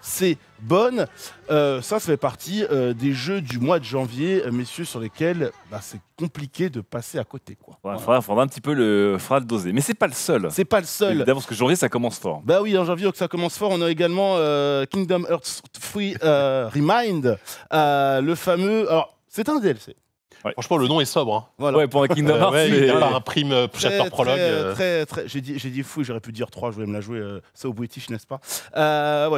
[SPEAKER 5] assez bonnes. Euh, ça, ça fait partie euh, des jeux du mois de janvier, messieurs, sur lesquels bah, c'est compliqué de passer à côté.
[SPEAKER 1] Il faudra, un petit peu le, faudra dosé. doser. Mais c'est pas le seul. C'est pas le seul. Évidemment, parce que janvier, ça commence fort.
[SPEAKER 5] Bah oui, en janvier, que ça commence fort. On a également Kingdom Hearts Free Remind, le fameux. Alors, c'est un DLC. Franchement, le nom est sobre. Hein. pour un Kingdom euh, Hearts. Euh, a pas un prime chapter prologue. Euh. j'ai dit, fou, j'aurais pu dire 3, je voulais me la jouer, ça euh, au British, n'est-ce pas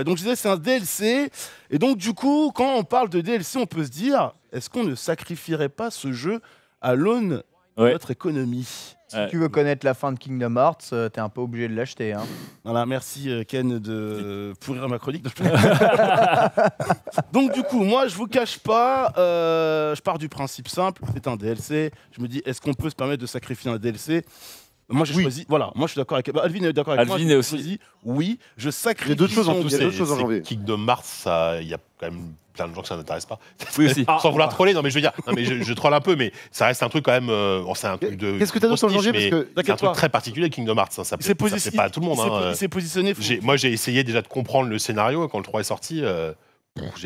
[SPEAKER 5] Donc je disais, c'est un DLC. Et donc, du coup, quand on parle de DLC, on peut se dire, est-ce qu'on ne sacrifierait pas ce jeu à l'aune de notre économie
[SPEAKER 3] si euh, tu veux connaître la fin de Kingdom Hearts, tu euh, t'es un peu obligé de l'acheter. Hein. Voilà, merci euh, Ken de <laughs> pourrir ma chronique. Donc du coup, moi je vous cache
[SPEAKER 5] pas, je pars du principe simple, c'est un DLC. Je me dis, est-ce qu'on peut se permettre de sacrifier un
[SPEAKER 4] DLC moi, j'ai
[SPEAKER 5] choisi. Voilà, moi, je suis d'accord avec. Alvin, bah, Alvin est d'accord avec aussi. oui, je sacrifie. Il y a deux choses en tout. Il y a deux choses en
[SPEAKER 4] il y a quand même plein de gens que ça n'intéresse pas. <laughs> Oui Sans vouloir ah. troller, non mais je veux dire, non, mais je, troll un peu, mais ça reste un truc quand même. Euh, oh, c'est un truc de. Qu'est-ce que as d'autre sur le danger Parce que c'est un truc très particulier Kingdom Hearts. c'est hein, ça pas à tout le monde. Hein, euh. positionné. Moi j'ai essayé déjà de comprendre le scénario quand le 3 est sorti. Euh,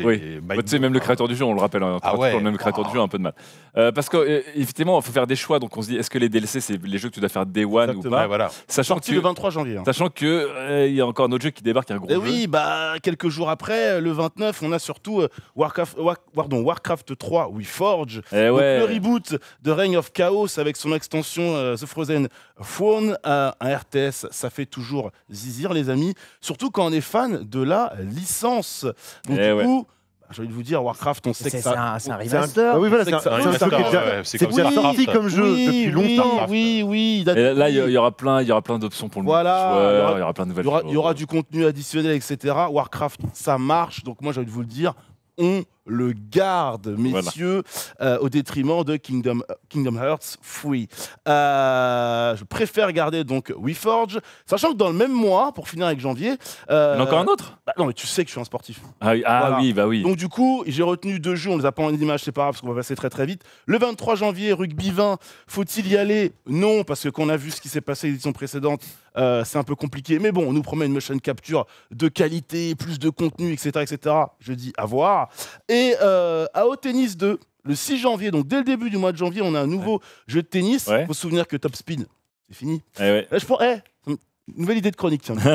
[SPEAKER 4] oui. Bah, tu même le créateur du jeu, on le
[SPEAKER 1] rappelle, hein, ah ouais, le même créateur du ah. jeu, un peu de mal. Euh, parce que évidemment, euh, il faut faire des choix. Donc on se dit, est-ce que les DLC, c'est les jeux que tu dois faire day one ou pas voilà. Sachant que le 23 janvier. Hein. Sachant que euh, il y a encore un autre jeu qui débarque, un gros. Et eh Oui,
[SPEAKER 5] bah quelques jours après, le 29, on a surtout Warcraft, Warcraft 3, We Forge eh le reboot de Reign of Chaos avec son extension The Frozen Throne, un RTS. Ça fait toujours zizir, les amis. Surtout quand on est fan de la licence. Eh ouais. Bah, j'ai envie de vous dire, Warcraft, on sait que
[SPEAKER 4] ça. C'est un, remaster. oui, voilà, c'est un, C'est sorti comme jeu depuis longtemps.
[SPEAKER 1] Oui, oui. Et là, il y, aura plein, il y aura plein d'options pour le voilà, Il y aura plein de nouvelles. Il y aura du contenu
[SPEAKER 5] additionnel, etc. Warcraft, ça marche. Donc moi, j'ai envie de vous le dire, on le garde, messieurs, euh, au détriment de Kingdom, Kingdom Hearts Free. Euh, je préfère garder donc WeForge, sachant que dans le même mois, pour finir avec janvier. Euh, Il y en encore un autre bah Non, mais tu sais que je suis un sportif.
[SPEAKER 1] Ah, ah oui, bah oui. Donc du
[SPEAKER 5] coup, j'ai retenu deux jeux, on les a pas en image, c'est pas grave, parce qu'on va passer très très vite. Le 23 janvier, rugby 20, faut-il y aller Non, parce que a vu ce qui s'est passé l'édition précédente, c'est un peu compliqué. Mais bon, on nous promet une motion capture de qualité, plus de contenu, etc. etc. Je dis à voir. Et et euh, à Tennis 2, le 6 janvier, donc dès le début du mois de janvier, on a un nouveau jeu de tennis. Il Faut se souvenir que Top Spin,
[SPEAKER 1] c'est fini. Eh
[SPEAKER 5] je pourrais. Eh, nouvelle idée de chronique, <laughs>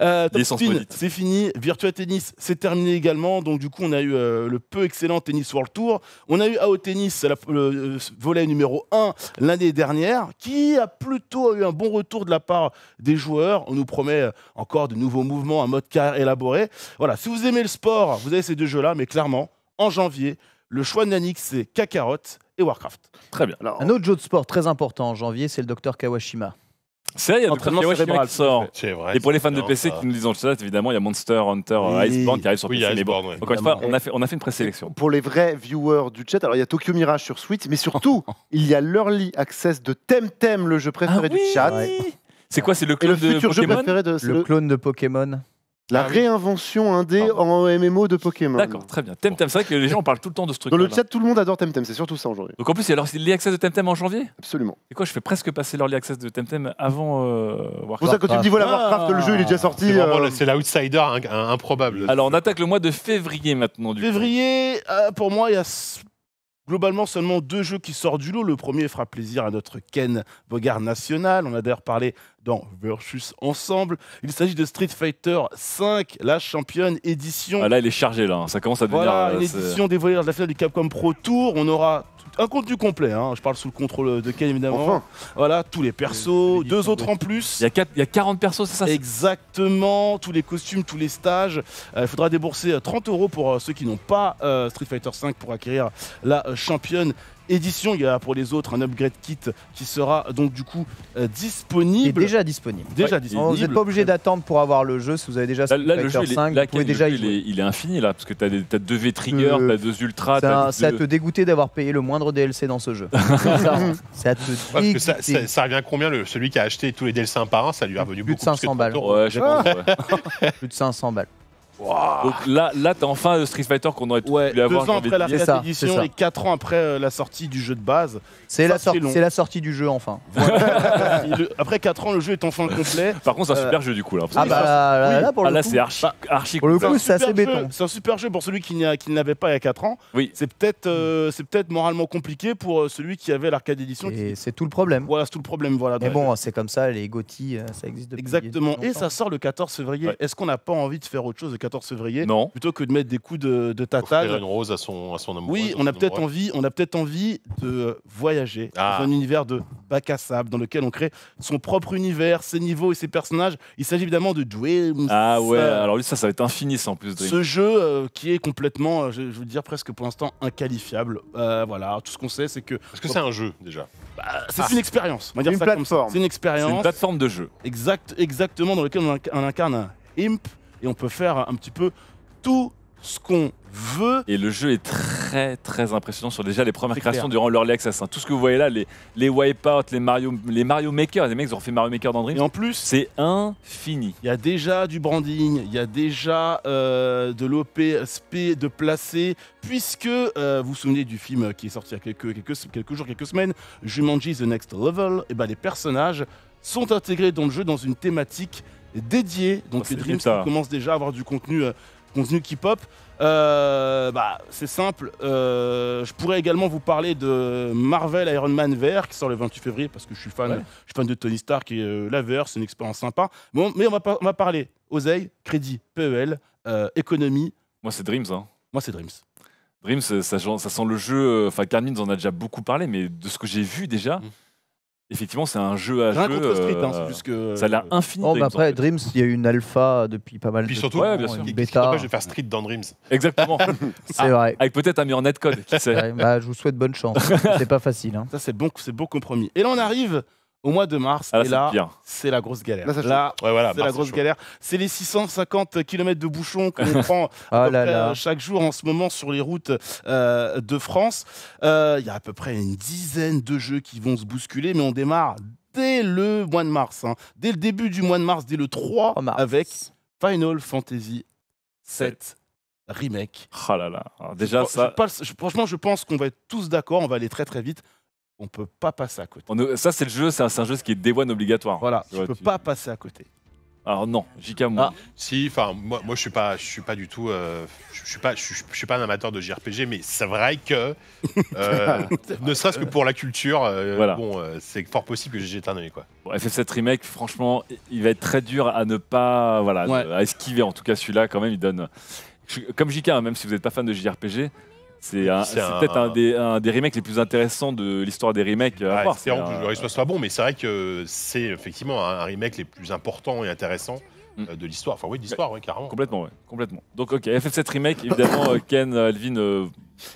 [SPEAKER 5] euh, top Spin, c'est fini. Virtua Tennis, c'est terminé également. Donc, du coup, on a eu euh, le peu excellent Tennis World Tour. On a eu AO Tennis, le euh, volet numéro 1 l'année dernière, qui a plutôt eu un bon retour de la part des joueurs. On nous promet encore de nouveaux mouvements, un mode car élaboré. Voilà, si vous aimez le sport, vous avez ces deux jeux-là, mais clairement, en janvier. Le
[SPEAKER 3] choix de Nanix c'est Kakarot et Warcraft. Très bien. Alors, un autre jeu de sport très important en janvier, c'est le docteur Kawashima.
[SPEAKER 1] C'est vrai, il y a Entraînement Kawashima qui sort. Vrai, et pour les fans de PC qui nous disent ça, évidemment, il y a Monster Hunter oui. Euh, Iceborne qui arrive sur oui, PC. Iceborne, bon, encore une fois, on a fait, on a fait une présélection.
[SPEAKER 3] Pour les vrais
[SPEAKER 2] viewers du chat, alors il y a Tokyo Mirage sur Switch, mais surtout, <laughs> il y a l'Early Access de Temtem, le
[SPEAKER 1] jeu préféré ah du chat. C'est quoi C'est le clone le jeu préféré de, le
[SPEAKER 3] clone de Pokémon.
[SPEAKER 1] La ah réinvention indé en MMO de Pokémon. D'accord, très bien. Temtem, c'est vrai que les gens parlent tout le temps de ce truc. Dans le chat, tout
[SPEAKER 2] le monde adore Temtem, c'est surtout ça en janvier.
[SPEAKER 1] Donc en plus, il y a l'early access de Temtem en janvier Absolument. Et quoi, je fais presque passer l'early access de Temtem avant euh, Warcraft. Pour ça, quand tu me dis voilà, ah. Warcraft, le jeu, il est déjà sorti.
[SPEAKER 4] C'est euh, l'outsider improbable. Alors on attaque le mois de février maintenant. Du
[SPEAKER 1] février, euh, pour moi, il y a
[SPEAKER 5] globalement seulement deux jeux qui sortent du lot. Le premier fera plaisir à notre Ken Bogard national. On a d'ailleurs parlé dans Versus Ensemble. Il s'agit de Street Fighter 5, la championne édition. Ah,
[SPEAKER 1] là, elle est chargée, là, hein. ça commence à devenir. Voilà, euh, une édition
[SPEAKER 5] dévoilée lors de la finale du Capcom Pro Tour. On aura un contenu complet, hein. je parle sous le contrôle de Ken évidemment. Voilà, tous les persos, euh, deux autres en plus. Il y, a il y a 40 persos, c'est ça Exactement, tous les costumes, tous les stages. Euh, il faudra débourser 30 euros pour ceux qui n'ont pas Street Fighter 5 pour acquérir la championne édition. Il y a pour les autres un upgrade kit qui sera donc du coup
[SPEAKER 3] euh, disponible. déjà disponible. Déjà disponible. Vous n'êtes pas obligé d'attendre pour avoir le jeu si vous avez déjà là, là, le jeu, 5. déjà
[SPEAKER 1] il, est, il, est, infini là parce que tu as, as, deux v trigger euh, tu as deux ultra Ça,
[SPEAKER 3] ça te dégoûter d'avoir payé le moindre DLC dans ce jeu. <laughs>
[SPEAKER 4] ça, revient combien le, celui qui a acheté tous les DLC un par un Ça lui a revenu plus beaucoup de 500 balles.
[SPEAKER 3] plus de 500 balles. Donc là, là t'es enfin
[SPEAKER 4] Street Fighter qu'on aurait pu avoir. Deux ans après la
[SPEAKER 3] et quatre ans après euh, la sortie du jeu de base. C'est la, c'est la, sortie du jeu enfin.
[SPEAKER 5] <laughs> après 4 ans, le jeu est enfin complet. <laughs> Par contre, c'est un euh, super jeu du coup là. Ah bah là, pour ah le là, c'est archi, archi, Pour le coup, c'est assez béton. C'est un super jeu pour celui qui n'avait pas il y a 4 ans. Oui. C'est peut-être euh, c'est peut-être moralement compliqué pour celui qui avait l'arcade édition. c'est tout le problème. Voilà, c'est tout le problème. Voilà. Mais bon,
[SPEAKER 3] c'est comme ça, les GOTY, ça existe
[SPEAKER 5] depuis Exactement. Et ça sort le 14 février. Est-ce qu'on n'a pas envie de faire autre chose 14 février. Non. Plutôt que de mettre des coups de, de une rose à son, à son Oui, on a peut-être envie, on a peut-être envie de voyager dans ah. un univers de bac à sable dans lequel on crée son propre univers, ses niveaux et ses personnages. Il s'agit évidemment de Dreams. Ah ouais, alors lui
[SPEAKER 1] ça, ça va être infini ça en plus. Ce jeu
[SPEAKER 5] euh, qui est complètement, euh, je, veux dire presque pour l'instant inqualifiable. Euh, voilà, tout ce qu'on sait c'est que. Est-ce que c'est un jeu déjà bah, C'est ah. une expérience. On va dire une plateforme. C'est une expérience. une plateforme de jeu. Exact, exactement dans lequel on incarne un imp et on peut faire un petit peu tout ce qu'on
[SPEAKER 1] veut. Et le jeu est très très impressionnant sur déjà les premières créations durant l'Early Access. Hein. Tout ce que vous voyez là, les, les Wipeout, les Mario, les Mario Maker, les mecs ils ont fait Mario Maker dans Et en plus, c'est
[SPEAKER 5] infini. Il y a déjà du branding, il y a déjà euh, de l'OPSP de placer. puisque euh, vous vous souvenez du film qui est sorti il y a quelques, jours, quelques semaines, Jumanji The Next Level, et ben les personnages sont intégrés dans le jeu dans une thématique dédié. Donc ah, les Dreams qui commence déjà à avoir du contenu, euh, contenu K-pop. Euh, bah, c'est simple. Euh, je pourrais également vous parler de Marvel Iron Man VR qui sort le 28 février parce que je suis fan, je suis fan de Tony Stark et la VR, c'est une expérience sympa. Bon, mais on va, on va parler oseille, crédit,
[SPEAKER 1] PEL, économie. Moi, c'est Dreams. Hein. Moi, c'est Dreams. Dreams, ça, sent le jeu. Enfin, Carmine en a déjà beaucoup parlé, mais de ce que j'ai vu déjà. Mm. Effectivement, c'est un jeu à jeu. Street, plus hein, euh, que... Ça a l'air euh, infini. Oh, après,
[SPEAKER 3] Dreams, il y a eu une alpha depuis pas mal Puis de surtout, temps. Puis surtout, bêta. vais
[SPEAKER 1] faire Street dans Dreams. Exactement. <laughs> Ah, c'est vrai. Avec peut-être un meilleur netcode, qui
[SPEAKER 3] sait. Bah, je vous souhaite bonne chance. <laughs> c'est pas facile. Hein. Ça, c'est bon, c'est beau compromis. Et là, on arrive au
[SPEAKER 5] mois de mars. Ah, et là, c'est la grosse galère. Là, c'est la grosse galère. C'est les 650 km de bouchons qu'on <laughs> prend ah euh, chaque jour en ce moment sur les routes euh, de France. Euh, il y a à peu près une dizaine de jeux qui vont se bousculer, mais on démarre dès le mois de mars. Hein. Dès le début du mois de mars, dès le 3 avec Final
[SPEAKER 1] Fantasy 7 remake. Oh là là. déjà ça.
[SPEAKER 5] franchement, je pense qu'on va être tous d'accord. On va aller très très vite on peut pas passer à côté.
[SPEAKER 1] ça, c'est le jeu, c'est un, jeu
[SPEAKER 4] qui est dévoine obligatoire. Voilà, tu ne peux pas passer à côté. Alors non, JK moi. Ah. Si, enfin moi, moi je suis pas, je suis pas du tout, euh, je, suis pas, je, suis pas un amateur de JRPG, mais c'est vrai que <laughs> euh, ne serait-ce que pour la culture, euh, bon, c'est fort possible que j'ai un quoi.
[SPEAKER 1] FF7 remake, franchement, il va être très dur à ne pas, voilà, à esquiver. En tout cas, celui-là quand même, il donne. Comme JK, hein, même si vous n'êtes pas fan de JRPG, c'est peut-être un, des, remakes les plus intéressants de l'histoire des remakes. à voir. que le
[SPEAKER 4] résultat soit bon, mais c'est vrai que c'est effectivement un remake les plus importants et intéressant. Euh, de l'histoire. Enfin, oui, de l'histoire, carrément. Complètement, oui,
[SPEAKER 1] Complètement. Donc, ok, FF7 Remake, évidemment, euh, Ken, euh, Alvin,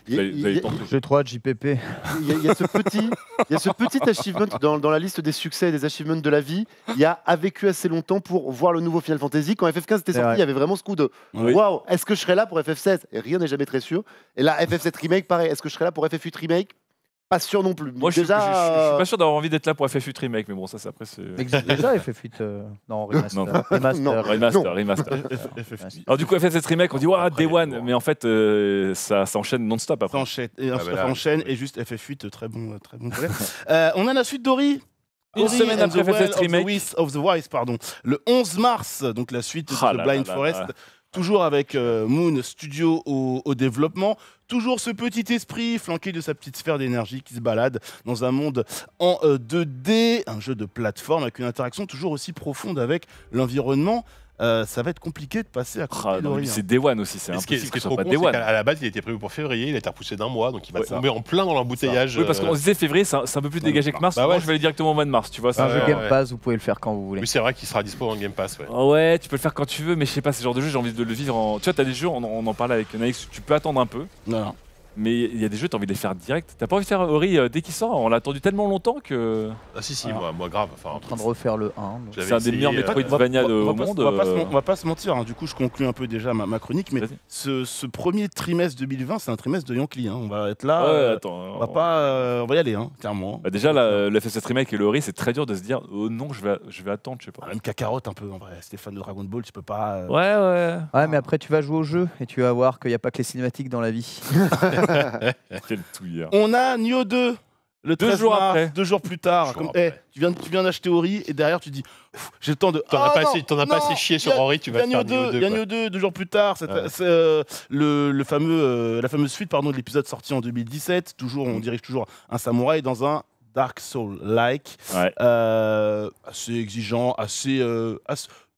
[SPEAKER 1] G3,
[SPEAKER 2] JPP. Il y, a- ce petit, il y a ce petit achievement dans, dans la liste des succès et des achievements de la vie. Il y a a vécu assez longtemps pour voir le nouveau Final Fantasy. Quand FF15 était sorti, il y avait vraiment ce coup de waouh, est-ce que je serai là pour FF16 Et rien n'est jamais très sûr. Et là, FF7 Remake, pareil, est-ce que je serai là pour FF8 Remake pas sûr non plus. Moi, je, suis, pas euh,
[SPEAKER 1] sûr d'avoir envie d'être là pour FF8 Remake, mais
[SPEAKER 3] bon, ça, c'est après. <laughs> Déjà, FF8. Euh, <laughs> non, remaster. Non. Remaster, remaster. <laughs>
[SPEAKER 1] Alors, du coup, FF7 Remake, on dit, waouh, Day One, mais en fait, euh, ça s'enchaîne non-stop après. Ça enchaîne, et, ah, bah
[SPEAKER 5] juste FF8, très bon, très on a la suite d'Ori. Une semaine après FF7 Remake. Of the, Wise, pardon. Le 11 mars, donc la suite de ah Blind Forest toujours avec euh, Moon Studio au, développement. Toujours ce petit esprit flanqué de sa petite sphère d'énergie qui se balade dans un monde en 2D, euh, un jeu de plateforme avec une interaction toujours aussi profonde avec l'environnement. Euh, ça va être compliqué de
[SPEAKER 4] passer à ah, C'est Day One aussi, c'est impossible ce qui, ce qui con, À la base, il était prévu pour février, il a été repoussé d'un mois, donc il va tomber en plein dans l'embouteillage. Oui, parce qu'on se euh, disait
[SPEAKER 1] février, c'est un, peu plus dégagé que mars. Bah Moi, je
[SPEAKER 4] vais aller directement au mois de mars, tu vois. ça. Ah, un jeu Game Pass, vous pouvez le faire quand vous voulez. Oui, c'est vrai qu'il sera dispo en Game Pass. Ouais.
[SPEAKER 1] Ah ouais, tu peux le faire quand tu veux, mais je sais pas, ce genre de jeu, j'ai envie de le vivre en. Tu vois, t'as des jeux, on, en parle avec Naix, tu peux attendre un peu. Non. Mais il y a des jeux, t'as envie de les faire direct. T'as pas envie de faire Ori euh, dès qu'il sort On l'a attendu tellement longtemps que. Ah si, si, moi, grave.
[SPEAKER 3] Enfin, en train de
[SPEAKER 5] refaire le 1. C'est un des meilleurs Metroidvania de- monde. On va, pas se, mentir, hein. du coup je conclue un peu déjà ma, chronique, mais ce, premier trimestre 2020, c'est un trimestre de Yankee. Hein. On va être là, ouais, euh, attends. on hein. va pas, euh, on va y aller,
[SPEAKER 1] clairement. Bah, déjà, la- le FSS Remake et le Ori, c'est très dur de se dire Oh non, je vais, je vais attendre, je sais pas. Ah, même cacarotte un peu, en vrai, de Dragon Ball, tu peux pas... Ouais, ouais.
[SPEAKER 3] Ouais, mais après, tu vas jouer au jeu et tu vas voir qu'il n'y a pas que les cinématiques dans la vie. <laughs> <laughs>
[SPEAKER 5] On a Nio 2. Le 13 mars, après. Deux jours plus tard. Eh, tu viens, tu viens d'acheter Ori et derrière tu dis j'ai le temps de. T'en as ah pas assez, as pas assez chier sur Ori, tu vas faire y 2. Nio 2, deux jours plus tard, c'est euh, le, fameux, euh, la fameuse suite pardon de l'épisode sorti en 2017. Toujours, on mm. dirige toujours un samouraï dans un Dark souls like euh, assez exigeant, assez,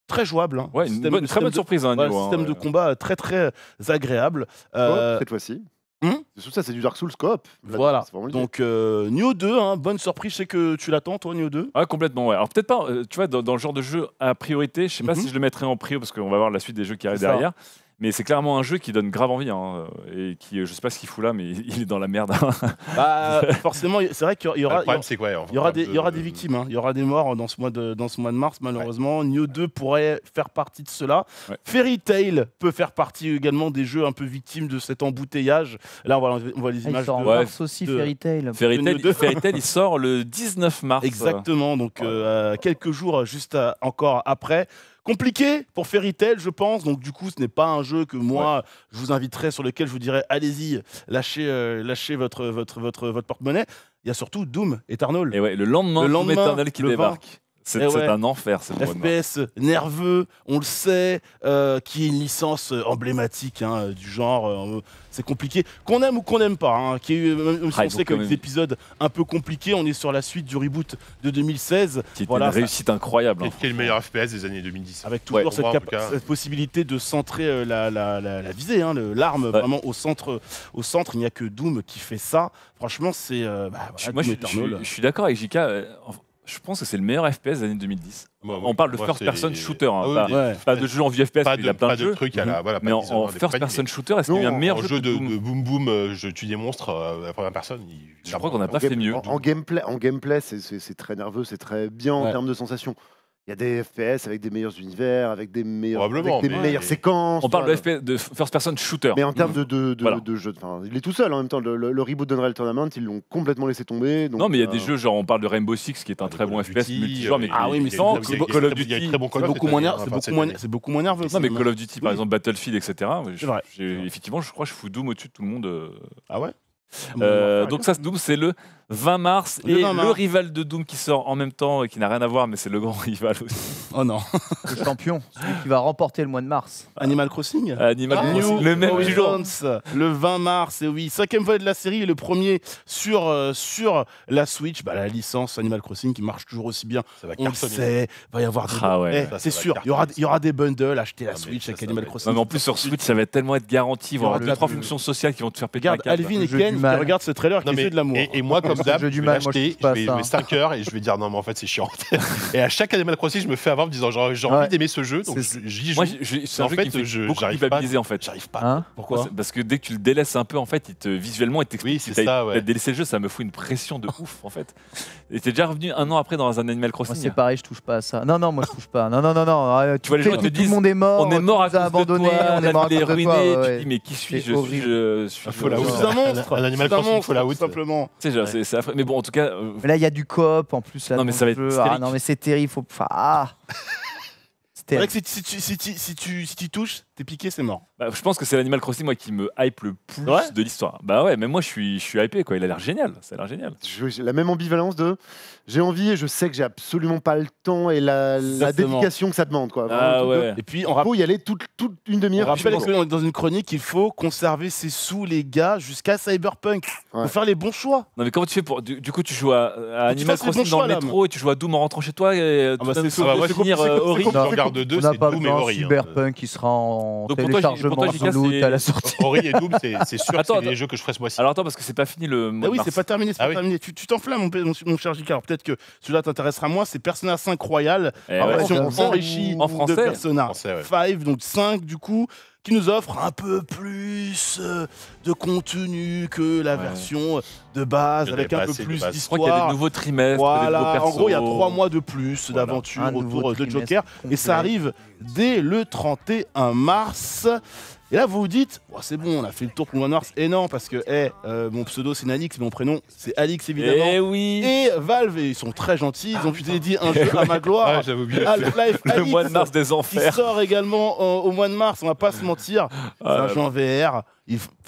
[SPEAKER 5] très jouable. Hein. une, très bonne surprise, un système de hein, hein, combat très très agréable. Oh, cette fois-ci. Hmm c'est ça, c'est du Dark Souls coop. Voilà. Donc euh, Nioh 2, hein. bonne surprise, je sais que tu l'attends toi Nioh 2.
[SPEAKER 1] Ah complètement ouais. Alors peut-être pas, euh, tu vois, dans, le genre de jeu à priorité, je sais pas mhm. si je le mettrais en prio parce qu'on va voir la suite des jeux qui arrivent derrière. Mais c'est clairement un jeu qui donne grave envie. Hein, et qui, je sais pas ce qu'il fout là, mais <laughs> il est dans la merde. Hein. Bah, forcément, c'est vrai qu'il y aura, des,
[SPEAKER 5] y aura des victimes. Hein. Il y aura des morts dans ce mois de, dans ce mois de mars, malheureusement. Ouais. Nioh 2 pourrait faire partie de cela. Fairy Tail peut faire partie également des jeux un peu victimes de cet embouteillage. Là, on voit, les ah, images. Il sort de, en mars aussi, Fairy Tail. Fairy Tail, il <laughs> sort le 19 mars. Exactement, donc euh, euh, quelques jours juste euh, encore après. Compliqué pour Fairy je pense. Donc, du coup, ce n'est pas un jeu que moi, je vous inviterais, sur lequel je vous dirais allez-y, euh, lâchez, votre, votre, votre, votre porte-monnaie. Il y a surtout Doom Eternal. Et ouais, le lendemain, le lendemain Doom qui débarque. C'est eh un enfer, FPS nerveux, on le sait, euh, qui est une licence euh, emblématique hein, du genre. Euh, c'est compliqué. Qu'on aime ou qu'on n'aime pas, hein, qui est, même si ah, on sait que des épisodes un peu compliqués, on est sur la suite du reboot de 2016.
[SPEAKER 4] Qui voilà, une réussite incroyable. Hein. Qui est le meilleur FPS des années 2010. Avec toujours cette,
[SPEAKER 5] possibilité de centrer la, visée, hein, l'arme vraiment au centre. Au centre, il n'y a que Doom qui fait ça. Franchement, c'est. Bah, moi, je, suis
[SPEAKER 1] d'accord avec JK En je pense que c'est le meilleur FPS de l'année 2010. on parle de first person shooter, hein, ah pas, de jeu en vue FPS, pas de, il a mhm. plein de, À la, voilà, mais en, first
[SPEAKER 4] person shooter, est-ce qu'il y a un meilleur jeu, jeu de, boom. de, boom boom, euh, je tue des monstres à euh, la première personne Je crois qu'on n'a pas fait mieux. En,
[SPEAKER 2] gameplay, en gameplay c'est très nerveux, c'est très bien en termes de sensations. Il y a des FPS avec des meilleurs univers, avec des, meilleurs, avec des meilleures séquences. On parle de,
[SPEAKER 1] FPS de first person shooter. Mais en termes de, de, de, jeu, il
[SPEAKER 2] est tout seul en même temps. Le, le- le reboot d'Unreal Tournament, ils l'ont complètement laissé tomber. non, mais il y a des euh,
[SPEAKER 1] jeux, genre on parle de Rainbow Six qui est un ah, euh, très bon FPS multijoueur, mais Ah oui, mais sans Call of Duty. Hein, c'est beaucoup moins nerveux. Non, mais Call of Duty, par exemple, Battlefield, etc. Effectivement, je crois que je fous Doom au-dessus de tout le monde. Euh. Ah ouais euh, donc ça, Doom, c'est le 20 mars. et le rival de Doom qui sort en même temps et qui n'a rien à voir, mais c'est le grand <laughs> rival aussi.
[SPEAKER 3] Oh non. le champion, celui qui va remporter le mois de mars.
[SPEAKER 1] Animal Crossing euh, Animal ah, Crossing, le même jour.
[SPEAKER 5] Le 20 mars, et oui, cinquième volet de la série le premier sur, euh, sur la Switch. Bah, la licence Animal Crossing qui marche toujours aussi bien. On le sait, va y avoir ah eh, c'est sûr, il y, aura, il y aura des bundles, acheter la ah,
[SPEAKER 1] Switch avec Animal Crossing. Non, mais en plus sur Switch, ça va tellement être garanti. Il y aura trois fonctions sociales qui vont te faire péter Alvin et Ken, mal. regarde
[SPEAKER 4] ce trailer qui non, de l'amour. Et, moi, comme d'hab, je vais l'acheter, je, vais, je 5 heures et je vais dire non, mais en fait, c'est chiant. <laughs> et à chaque Animal Crossing, je me fais avoir en me disant j'ai envie d'aimer ce jeu, donc j'y joue. Moi, c'est en jeu fait, qui
[SPEAKER 1] fait beaucoup en fait. J'arrive pas.
[SPEAKER 3] Hein Pourquoi
[SPEAKER 1] Parce que dès que tu le délaisses un peu, en fait, visuellement, il t'explique. Oui, c'est ça, Délaisser le jeu, ça me fout une pression de ouf, en fait. <laughs> Et t'es déjà revenu un an après dans un Animal Crossing.
[SPEAKER 3] Moi, c'est pareil, je touche pas à ça. Non, non, moi je touche pas. Non, non, non, non. Ah, tu, vois, les gens te disent, tout le monde est mort. On est mort à cause abandonné, de toi. On est mort à cause ruiné, de toi. dis, mais qui suis-je Je suis,
[SPEAKER 1] je suis C'est un monstre. Un Animal
[SPEAKER 3] Crossing Fallout, simplement. C'est genre, c'est
[SPEAKER 1] affreux. Mais bon, en tout cas. Euh,
[SPEAKER 3] là, il y a du cop en plus. Là, non, mais ça va être. Ah, non, mais c'est terrible. Faut. Ah. C'est vrai que
[SPEAKER 5] si tu touches,
[SPEAKER 1] piqué, c'est mort. Bah, je pense que c'est l'Animal Crossing moi qui me hype le plus de l'histoire. Bah ouais, même moi je suis, je suis hypé quoi. Il a l'air génial, ça a l'air génial. J'ai la même ambivalence de j'ai envie et je sais que j'ai absolument
[SPEAKER 2] pas le temps et la, la dédication que ça demande quoi. Ah et
[SPEAKER 5] puis on faut y aller toute, une demi-heure. dans une chronique, il faut conserver ses sous les gars jusqu'à Cyberpunk.
[SPEAKER 1] Pour faire les bons choix. Non mais comment tu fais pour du, coup tu joues à, Animal Crossing dans le métro et tu joues à Doom en rentrant chez toi et ça euh, ah va bah finir euh, Regarde deux, hein.
[SPEAKER 3] Cyberpunk qui sera en donc pour toi, téléchargement pour toi, la sortie. et <laughs>
[SPEAKER 1] c'est sûr c'est les jeux que je ferai ce mois-ci. Alors attends, parce que c'est pas fini le. Eh mois Ah oui, c'est pas
[SPEAKER 5] terminé, c'est ah pas terminé. Tu t'enflammes, mon, cher mon- alors Peut-être que celui-là t'intéressera moins. C'est Persona 5 Royal, eh ouais. de Persona 5, donc 5 du coup qui nous offre un peu plus euh, de contenu que la version de base, avec un peu plus d'histoire. Je y a des nouveaux trimestres. en gros, il y a trois mois de plus d'aventure autour de Joker. Et ça arrive dès le 31 mars. Et là, vous vous dites, c'est bon, on a fait le tour pour le mois mars, Et non, parce que eh, euh, mon pseudo, c'est Nanix, mon prénom, c'est Alix, évidemment. Eh et, Valve, ils sont très gentils. Ils ont pu dédier un jeu à ma <laughs> gloire. le mois de mars des enfers. Qui sort également euh, au mois de mars, on va pas se mentir. Ah c'est un jeu en VR.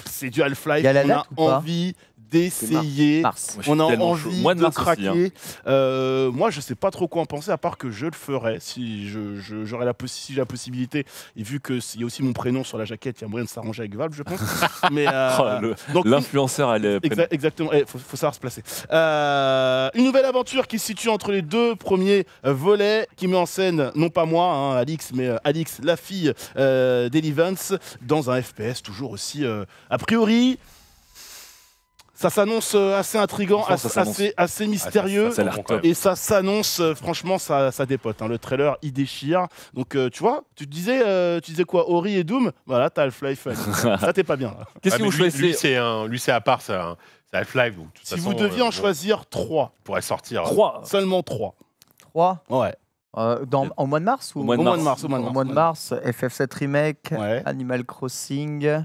[SPEAKER 5] c'est du Half-Life. Il on a envie d'essayer. On a envie de, hein. craquer. Euh, moi, je sais pas trop quoi en penser, à part que je le ferais si j'aurais la, la possibilité. Et vu qu'il y a aussi mon prénom sur la jaquette, il y a moyen de s'arranger avec Valve, je pense. <laughs> Mais euh,
[SPEAKER 1] oh, l'influenceur, elle est.
[SPEAKER 5] exactement. Il eh, faut, savoir se placer. Euh, une nouvelle aventure qui se situe entre les deux premiers volets, qui met en scène non pas moi, hein, Alix, mais Alix, la fille d'Elivance, dans un FPS toujours aussi a priori ça s'annonce euh, assez intrigant, assez, mystérieux. Euh, et ça s'annonce, euh, franchement, ça, dépote. Hein. Le trailer, il déchire. Donc, tu vois, tu disais, tu disais quoi Ori et Doom Voilà, t'as Half-Life. <laughs> ça, t'es pas bien. Qu'est-ce ah, que vous lui, choisissez
[SPEAKER 4] Lui, c'est à part hein. C'est Half-Life. Si vous deviez en choisir trois pourrait sortir. Hein.
[SPEAKER 3] Seulement trois. Trois Ouais. en mois de mars ou au mois de mars, au mois de mars, FF7 remake, Animal Crossing.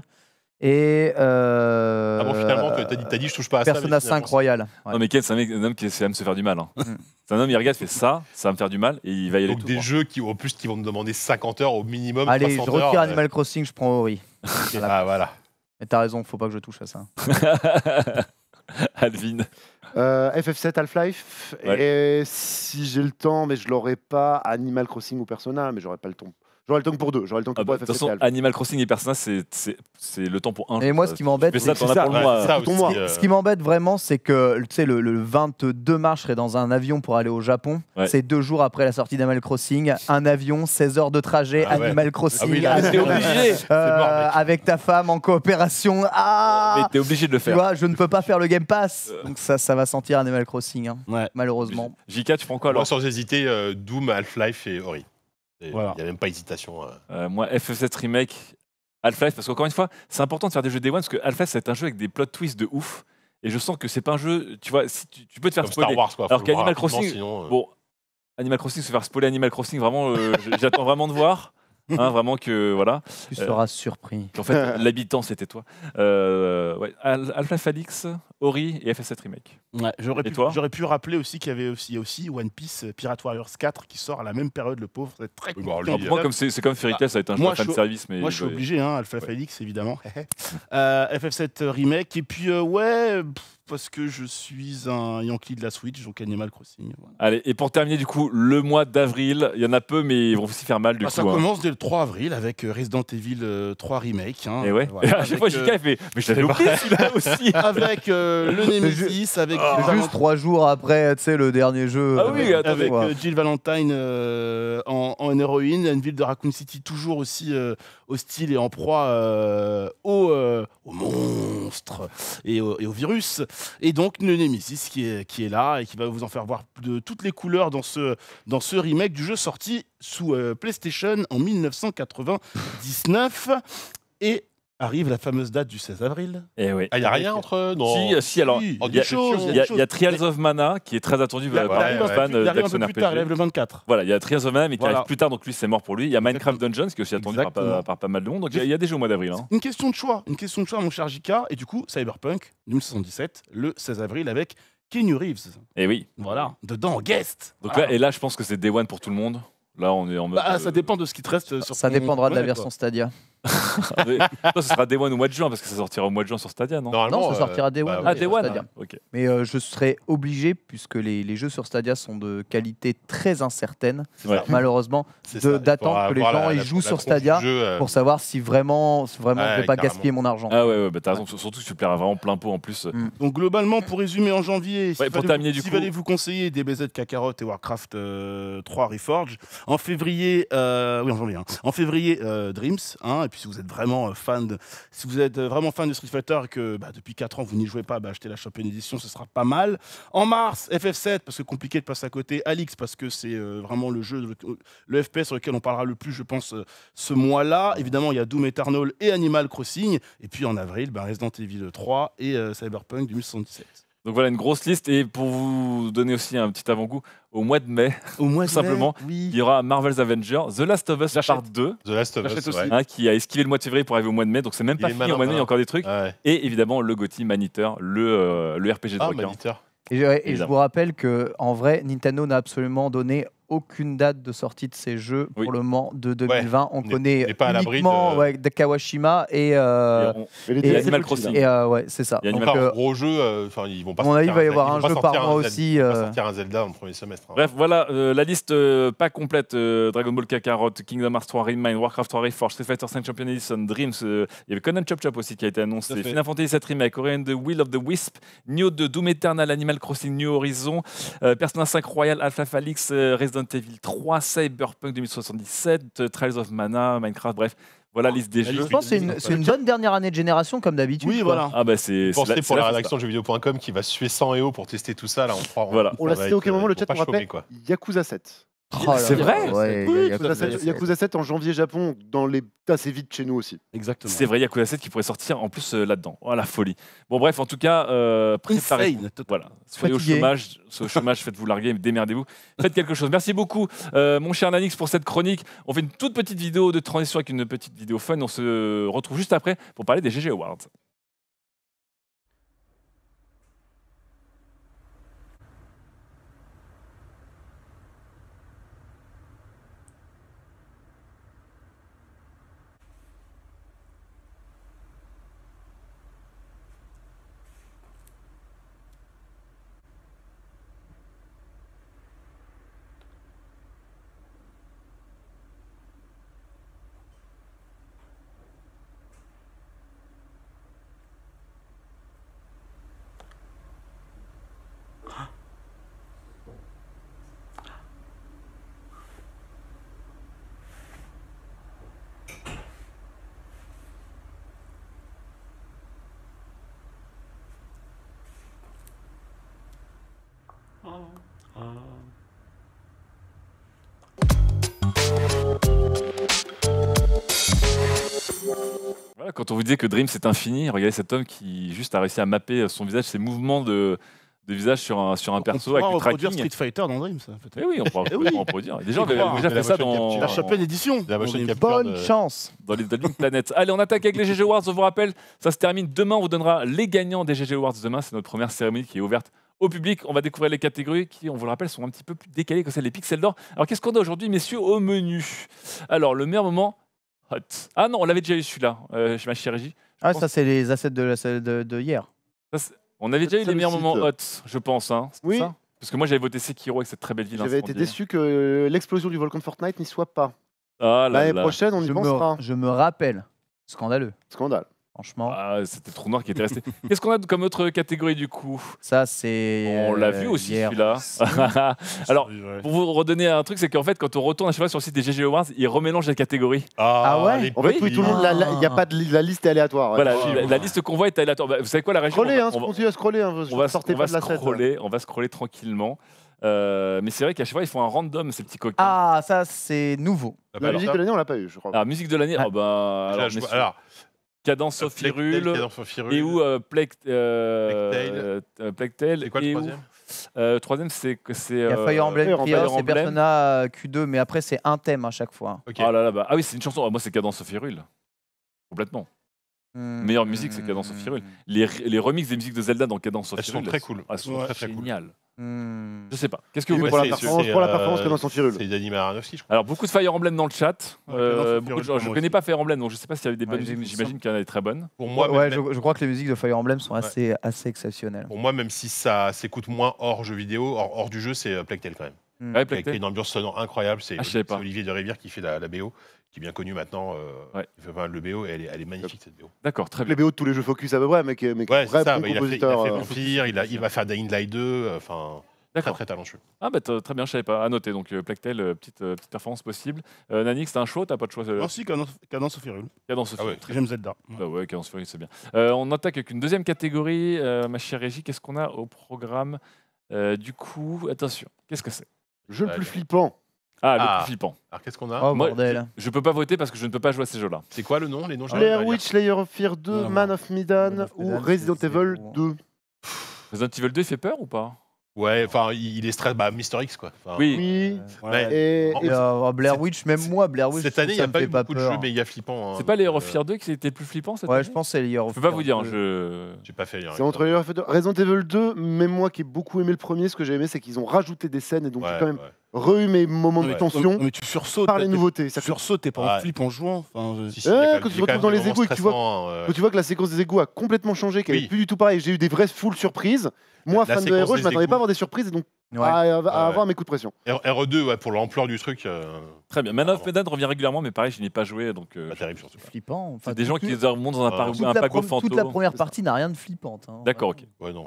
[SPEAKER 3] Et. Euh, ah bon, finalement, t'as dit, dit je touche pas à Persona ça. Persona 5 Royal.
[SPEAKER 1] Non, mais Ken, c'est un, un, homme qui aime se faire du mal. Hein. Mm. c'est un homme, il regarde, fait ça,
[SPEAKER 4] ça va me faire du mal, et il va y aller Donc des jeux qui, au plus, qui vont me demander 50 heures au minimum. Allez, je retire Animal
[SPEAKER 3] Crossing, je prends Ori. <laughs> ah, voilà. Mais t'as raison, faut pas que je touche à ça. <laughs> Alvin. Euh, FF7 Half-Life. Et si j'ai le
[SPEAKER 2] temps, mais je l'aurai pas, Animal Crossing ou Persona, mais j'aurai pas le temps J'aurai le temps pour deux. J'aurai le temps ah bah, De toute façon,
[SPEAKER 1] Animal Crossing et Persona, c'est le temps pour un. Et moi, ce qui m'embête, c'est euh. Ce qui
[SPEAKER 3] m'embête vraiment, c'est que le, 22 mars, je serai dans un avion pour aller au Japon. C'est deux jours après la sortie d'Animal Crossing. Un avion, 16 heures de trajet, ah Animal ah Crossing. Ah obligé. Euh, avec ta femme en coopération.
[SPEAKER 1] Ah Mais t'es obligé de le faire. Tu vois,
[SPEAKER 3] je ne peux pas faire le Game Pass. Donc ça, ça va sentir Animal Crossing, hein, ouais. malheureusement.
[SPEAKER 4] JK, tu prends quoi alors sans hésiter, Doom, Half-Life et Ori. Il n'y a même pas hésitation. Hein. Euh, moi, FF7 Remake,
[SPEAKER 1] Half-Life, parce qu'encore une fois, c'est important de faire des jeux Day One, parce que Half-Life, c'est un jeu avec des plot twists de ouf. Et je sens que c'est pas un jeu, tu vois, si tu, peux te faire spoiler. Alors qu'Animal Crossing, euh. bon, Animal Crossing, se faire spoiler Animal Crossing, vraiment, euh, <laughs> j'attends vraiment de voir. Hein, vraiment que voilà. Tu seras surpris. En fait, <laughs> l'habitant c'était toi. ouais, Half-Life Alix, Ori et FF7 Remake. Ouais, j'aurais, pu, j'aurais
[SPEAKER 5] pu rappeler aussi qu'il y avait aussi, One Piece euh, Pirate Warriors 4 qui sort à la même période, le pauvre. C'est très bon, bah, comme hein. c'est, comme Fairy bah, ça va être un certain de service. Mais moi, je suis obligé, hein, Alpha Felix, évidemment. <laughs> Euh, FF7 euh, Remake. Et puis, ouais, parce que je suis un Yankee de la Switch, donc Animal Crossing.
[SPEAKER 1] Allez, et pour terminer, du coup, le mois d'avril, il y en a peu, mais ils vont aussi faire mal, du ah, coup. Ça hein. commence dès
[SPEAKER 5] le 3 avril avec Resident
[SPEAKER 3] Evil 3 Remake. Hein, et ouais, <laughs> à chaque fois, fait, mais je l'avais oublié, celui-là aussi. <laughs> avec euh, le <laughs> Nemesis avec. juste trois jours après, tu sais, le dernier jeu. Ah euh, avec, euh,
[SPEAKER 5] Jill Valentine en, héroïne, une ville de Raccoon City toujours aussi hostile et en proie aux, monstres et aux, virus. Et donc le Nemesis qui est, qui est là et qui va vous en faire voir de toutes les couleurs dans ce, dans ce remake du jeu sorti sous PlayStation en 1999. Et arrive la fameuse date du 16 avril.
[SPEAKER 4] Et oui. il n'y a rien entre. Non. Si,
[SPEAKER 5] si, alors. Il y, a Trials of
[SPEAKER 1] Mana qui est très attendu par les fans Tard, il 24. Voilà, il y a Trials of Mana, mais qui arrive plus tard, donc lui, c'est mort pour lui. Il y a Minecraft Dungeons qui est aussi attendu par, pas mal de monde. Donc il y, a des jeux au mois d'avril.
[SPEAKER 5] Une question de choix, une question de choix, mon cher Jika Et du coup, Cyberpunk 2077, le 16 avril, avec Keanu Reeves.
[SPEAKER 1] Et oui. Voilà,
[SPEAKER 5] dedans, guest.
[SPEAKER 1] et là, je pense que c'est Day One pour tout le monde. Là, on est en mode. Ça
[SPEAKER 3] dépend de ce qui te reste sur Ça dépendra de la version Stadia. Non,
[SPEAKER 1] <laughs> ce sera Day One au mois de juin, parce que ça sortira au mois de juin sur Stadia, non Non, ça sortira Day euh, bah ah, Stadia.
[SPEAKER 3] Mais euh, je serai obligé, puisque les, jeux sur Stadia sont de qualité très incertaine, <laughs> malheureusement, d'attendre que les gens, jouent sur Stadia euh. pour savoir si vraiment, vraiment je vais pas gaspiller mon argent.
[SPEAKER 1] Ah ouais, ouais bah, raison. Surtout que tu plairas vraiment plein pot en plus. Mm.
[SPEAKER 5] Donc globalement, pour résumer en janvier, si pour vous, du vous conseiller DBZ Kakarot et Warcraft 3 Reforge, en février, oui en janvier, hein. en février Dreams, hein, et puis si vous êtes vraiment euh, fan de, si vous êtes euh, vraiment fan de Street Fighter que bah, depuis 4 ans vous n'y jouez pas, bah, achetez la Champion Edition, ce sera pas mal. En mars, FF7 parce que compliqué de passer à côté, Alix parce que c'est euh, vraiment le jeu, le, FPS sur lequel on parlera le plus, je pense, ce mois-là. Évidemment, il y a Doom Eternal et Animal Crossing, et puis en avril, bah, Resident Evil 3 et Cyberpunk
[SPEAKER 1] 2077. Donc voilà une grosse liste. Et pour vous donner aussi un petit avant-goût, au mois de mai, au tout simplement, il y aura Marvel's Avengers, The Last of Us Part 2, The hein, qui a esquivé le mois de février pour arriver au mois de mai. Donc c'est même pas fini au mois mai, il y a encore des trucs. Hein. Et évidemment le Gotti Maniteur, le, euh, le RPG de ah,
[SPEAKER 3] Et, je, vous rappelle que en vrai, Nintendo n'a absolument donné aucune date de sortie de ces jeux pour le moment de 2020. on connaît pas uniquement de... Kawashima et, euh, et, et, Animal Crossing. Euh, ouais, c'est ça. Il y a un euh, gros jeu.
[SPEAKER 4] Enfin, ils vont pas. On il va y avoir un jeu par mois aussi. Ils va sortir un Zelda en premier semestre. Hein. Bref, voilà la
[SPEAKER 1] liste pas complète. Dragon Ball Kakarot, Kingdom Hearts 3 Remind Warcraft 3 Reforged, Street Fighter 5 Champion Edition, Dreams. Il y avait Conan Chop Chop aussi qui a été annoncé. Final Fantasy 7 Remake, Korean The Will of the Wisp, New de Doom Eternal, Animal Crossing, New Horizon, Persona 5 Royal, Alpha Felix, Resident Resident Evil 3, Cyberpunk 2077, euh, Trails of Mana, Minecraft, bref. Voilà liste
[SPEAKER 4] des jeux. Je pense
[SPEAKER 3] que c'est une, bonne dernière année de génération, comme d'habitude. Oui, voilà.
[SPEAKER 4] Ah bah c'est. Pensez pour la, rédaction de jeuxvideo.com qui va suer 100 EO pour tester tout ça là. On Voilà. On l'a cité auquel moment euh, le chat pour rappelle
[SPEAKER 3] Yakuza
[SPEAKER 2] 7.
[SPEAKER 4] Oh, c'est vrai oui, Yakuza,
[SPEAKER 2] 7, en janvier Japon, dans les assez vite chez nous
[SPEAKER 1] aussi. Exactement. C'est vrai, Yakuza 7 qui pourrait sortir en plus euh, là-dedans. Oh la folie. Bon bref, en tout cas, euh, préparez Voilà. Soyez au chômage, au chômage faites-vous larguer, démerdez-vous. Faites quelque chose. Merci beaucoup euh, mon cher Nanix pour cette chronique. On fait une toute petite vidéo de transition avec une petite vidéo fun. On se retrouve juste après pour parler des GG Awards. quand on vous disait que Dream c'est infini, regardez cet homme qui juste a réussi à mapper son visage, ses mouvements de, visage sur un, sur un on perso avec Street
[SPEAKER 5] Fighter dans Dream, ça
[SPEAKER 1] eh oui, on pourra, <laughs> eh Déjà, fait ça dans. La championne édition. bonne chance. Dans les Planète. Allez, on attaque avec les GG Wars On vous rappelle, ça se termine demain. On vous donnera les gagnants des GG Wars demain. C'est notre première cérémonie qui est ouverte au public. On va découvrir les catégories qui, on vous le rappelle, sont un petit peu plus décalées que celles des pixels d'or. Alors qu'est-ce qu'on a aujourd'hui, messieurs, au menu Alors le meilleur moment, hot. Ah non, on l'avait déjà eu celui-là, euh, chez ma chirurgie.
[SPEAKER 3] ah, ça, c'est les assets de, la, de, de hier.
[SPEAKER 1] on avait déjà eu les meilleurs moments hot, je pense. Hein. Oui. parce que moi j'avais voté Sekiro avec cette très belle ville. Hein, j'avais été déçu
[SPEAKER 3] que l'explosion du volcan de Fortnite n'y soit pas.
[SPEAKER 1] Ah L'année prochaine, on y pensera.
[SPEAKER 3] je me rappelle. Scandaleux. Scandale. Franchement. Ah, c'était
[SPEAKER 1] Trou Noir qui était resté. <laughs> Qu'est-ce qu'on a comme autre catégorie du coup Ça, c'est. On l'a vu euh, aussi celui-là. <laughs> <laughs> Alors, pour vous redonner un truc, c'est qu'en fait, quand on retourne à chaque fois sur le site des GG Awards, ils remélangent les catégories. Ah, ah, ouais En fait, tout le monde,
[SPEAKER 2] il n'y a pas de la liste est aléatoire. Voilà,
[SPEAKER 1] la, liste qu'on voit est aléatoire. Bah, vous savez quoi, la région on, va, hein, on va, scroller. Hein, on, va, scroller hein. on va scroller tranquillement. Euh, mais c'est vrai qu'à chaque fois, ils font un random,
[SPEAKER 3] ces petits coquins. Ah, ça, c'est nouveau. Ah, bah la musique de l'année, on l'a pas eu, je crois. La ah, musique de l'année, oh,
[SPEAKER 1] bah. alors Cadence euh, of Et où euh, Plectel. Euh, c'est quoi le troisième euh, troisième, c'est. Fire Emblem. Fire Emblem, c'est Persona
[SPEAKER 3] Q2, mais après, c'est un thème à chaque fois. Ah,
[SPEAKER 1] là, là, bah, ah oui, c'est une chanson. Ah, moi, c'est Cadence Firule. Complètement. Hmm. Meilleure musique, c'est Cadence of Firule. Hmm. Les, les remixes des musiques de Zelda dans Cadence of Firule, Elles sont très cool. Elles sont très, très géniales. Cool. Hmm. Je sais pas. Qu'est-ce que vous voulez pour, la performance Pour Cadence of Hyrule. C'est Danny aussi, je crois. Alors, beaucoup de Fire Emblem dans le chat. Euh, je connais pas Fire Emblem, donc je sais pas s'il y
[SPEAKER 3] avait des bonnes musiques. J'imagine
[SPEAKER 4] qu'il y en a des très bonnes. Pour moi, je,
[SPEAKER 3] crois que les musiques de Fire Emblem sont assez, assez exceptionnelles. Pour moi,
[SPEAKER 4] même si ça s'écoute moins hors jeu vidéo, hors, du jeu, c'est euh, Plectel quand même. Ah Avec une ambiance sonore incroyable. C'est ah, Olivier de Rivière qui fait la, BO bien connue maintenant. Euh, enfin, le BO, elle est, elle est magnifique cette BO. D'accord, très bien. le BO de tous les jeux Focus à peu près, mais ouais, vrai ça, il, a fait, il, euh, il va faire Dying Light 2, enfin. Très, très talentueux. Ah bah très bien, je savais pas. À noter, donc euh,
[SPEAKER 1] Plectel, euh, petite, euh, petite performance possible. Nanix, c'est un show t'as pas de choix Ah si,
[SPEAKER 4] Cadence au Firule.
[SPEAKER 1] Cadence au Firule. J'aime Zelda. Ah ouais, bah Cadence au c'est bien. on attaque avec une deuxième catégorie, ma chère Régie. Qu'est-ce qu'on a au programme Du coup, attention, qu'est-ce que c'est Jeu le bah, plus flippant ah, le ah. plus flippant. Alors qu'est-ce qu'on a Oh bordel. Je peux pas voter parce que je ne peux pas jouer à ces jeux-là. C'est quoi le nom
[SPEAKER 4] Les noms Blair
[SPEAKER 2] Witch, Layer of Fear 2, Man of Midan ou Resident Evil 2.
[SPEAKER 4] Resident Evil 2 il fait peur ou pas Ouais, enfin, il est stress. Bah, Mister X, quoi. Oui.
[SPEAKER 3] Et, Blair Witch, même moi, Blair Witch, Cette année, il n'y a pas eu beaucoup de peur. jeux méga
[SPEAKER 4] flippants. Hein, c'est pas
[SPEAKER 3] Layer of
[SPEAKER 1] Fear 2 euh, qui était le plus flippant cette année Ouais, je
[SPEAKER 3] pense que c'est Layer of Fear Je peux pas vous dire.
[SPEAKER 1] Je... J'ai pas fait c'est entre Layer of
[SPEAKER 3] Fear 2. Resident
[SPEAKER 2] Evil 2, même moi qui ai beaucoup aimé le premier, ce que j'ai aimé, c'est qu'ils ont rajouté des scènes et donc quand même re-eu mes moments de tension mais tu sursautes, par les nouveautés. Ça sursautes, t'es pas en flip
[SPEAKER 5] en jouant. Eh, quand
[SPEAKER 2] tu te retrouves dans les égouts et hein, que tu vois, que la séquence des égouts a complètement changé, qu'elle n'est plus du tout pareil, j'ai eu des vraies full surprises. Moi, fan de héros, je m'attendais pas à avoir des surprises donc Ouais. Ah, avoir mes coups de pression.
[SPEAKER 4] re 2
[SPEAKER 1] pour l'ampleur du truc. Euh, Très bien. Man of Medan revient régulièrement, mais pareil, je n'y ai pas joué. Donc, euh, pas Flippant. Enfin, des gens qui les remontent dans un, euh, pack un fantôme. Toute la hein.
[SPEAKER 3] première partie n'a rien de flippante. Hein.
[SPEAKER 1] D'accord, ok. Ouais, non,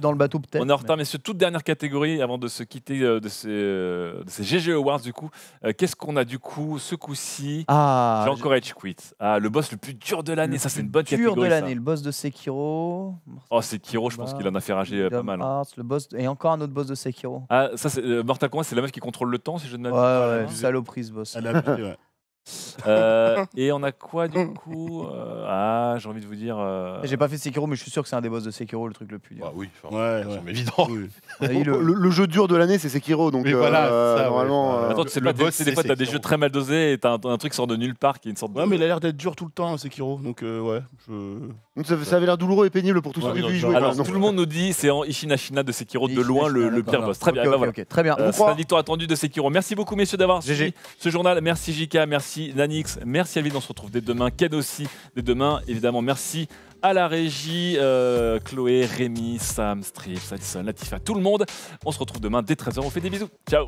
[SPEAKER 1] dans le bateau peut-être. On est en retard, mais... toute dernière catégorie, avant de se quitter euh, de, ces, GG Awards, du coup, qu'est-ce qu'on a du coup ce coup-ci ah, J'encourage Quit. Ah, le boss le plus dur de l'année, ça c'est une bonne catégorie. dur de l'année,
[SPEAKER 3] le boss de Sekiro.
[SPEAKER 1] Oh, Sekiro, je pense qu'il en a fait rager pas mal.
[SPEAKER 3] Hein. Le boss et encore un autre boss de Sekiro.
[SPEAKER 1] Ah, ça, c'est euh, Mortal Kombat, c'est la meuf qui contrôle le temps, si je ne m'abuse. Ouais, saloperie boss. ouais. Euh, <laughs> et on a quoi du mm. coup
[SPEAKER 3] euh, Ah, j'ai envie de vous dire. Euh, j'ai pas fait Sekiro, mais je suis sûr que c'est un des boss de Sekiro, le truc le plus dur. Bah oui, Ouais, c'est évident. le-
[SPEAKER 2] jeu dur de l'année, c'est Sekiro, donc voilà, ça, normalement. Bah, Attends, tu sais le boss, c'est des fois, t'as des
[SPEAKER 1] jeux très mal dosés et t'as un, truc sort de nulle part qui est une sorte Ouais, mais il a l'air
[SPEAKER 5] d'être dur tout le temps, Sekiro. Donc, ouais. ça, avait l'air douloureux et pénible pour tous ceux qui jouer. Alors, tout le
[SPEAKER 1] monde nous dit c'est en Ishinashina de Sekiro, de loin le, pire boss. Très bien, bah Très bien. c'est la victoire attendue de Sekiro. Merci beaucoup, messieurs, d'avoir suivi ce journal. Merci, JK. Merci, Merci Nanix, merci lui. on se retrouve dès demain. Ken aussi dès demain, évidemment. Merci à la régie, euh, Chloé, Rémi, Sam, Strip, Sadison, Latifa, tout le monde. On se retrouve demain dès 13h, on fait des bisous. Ciao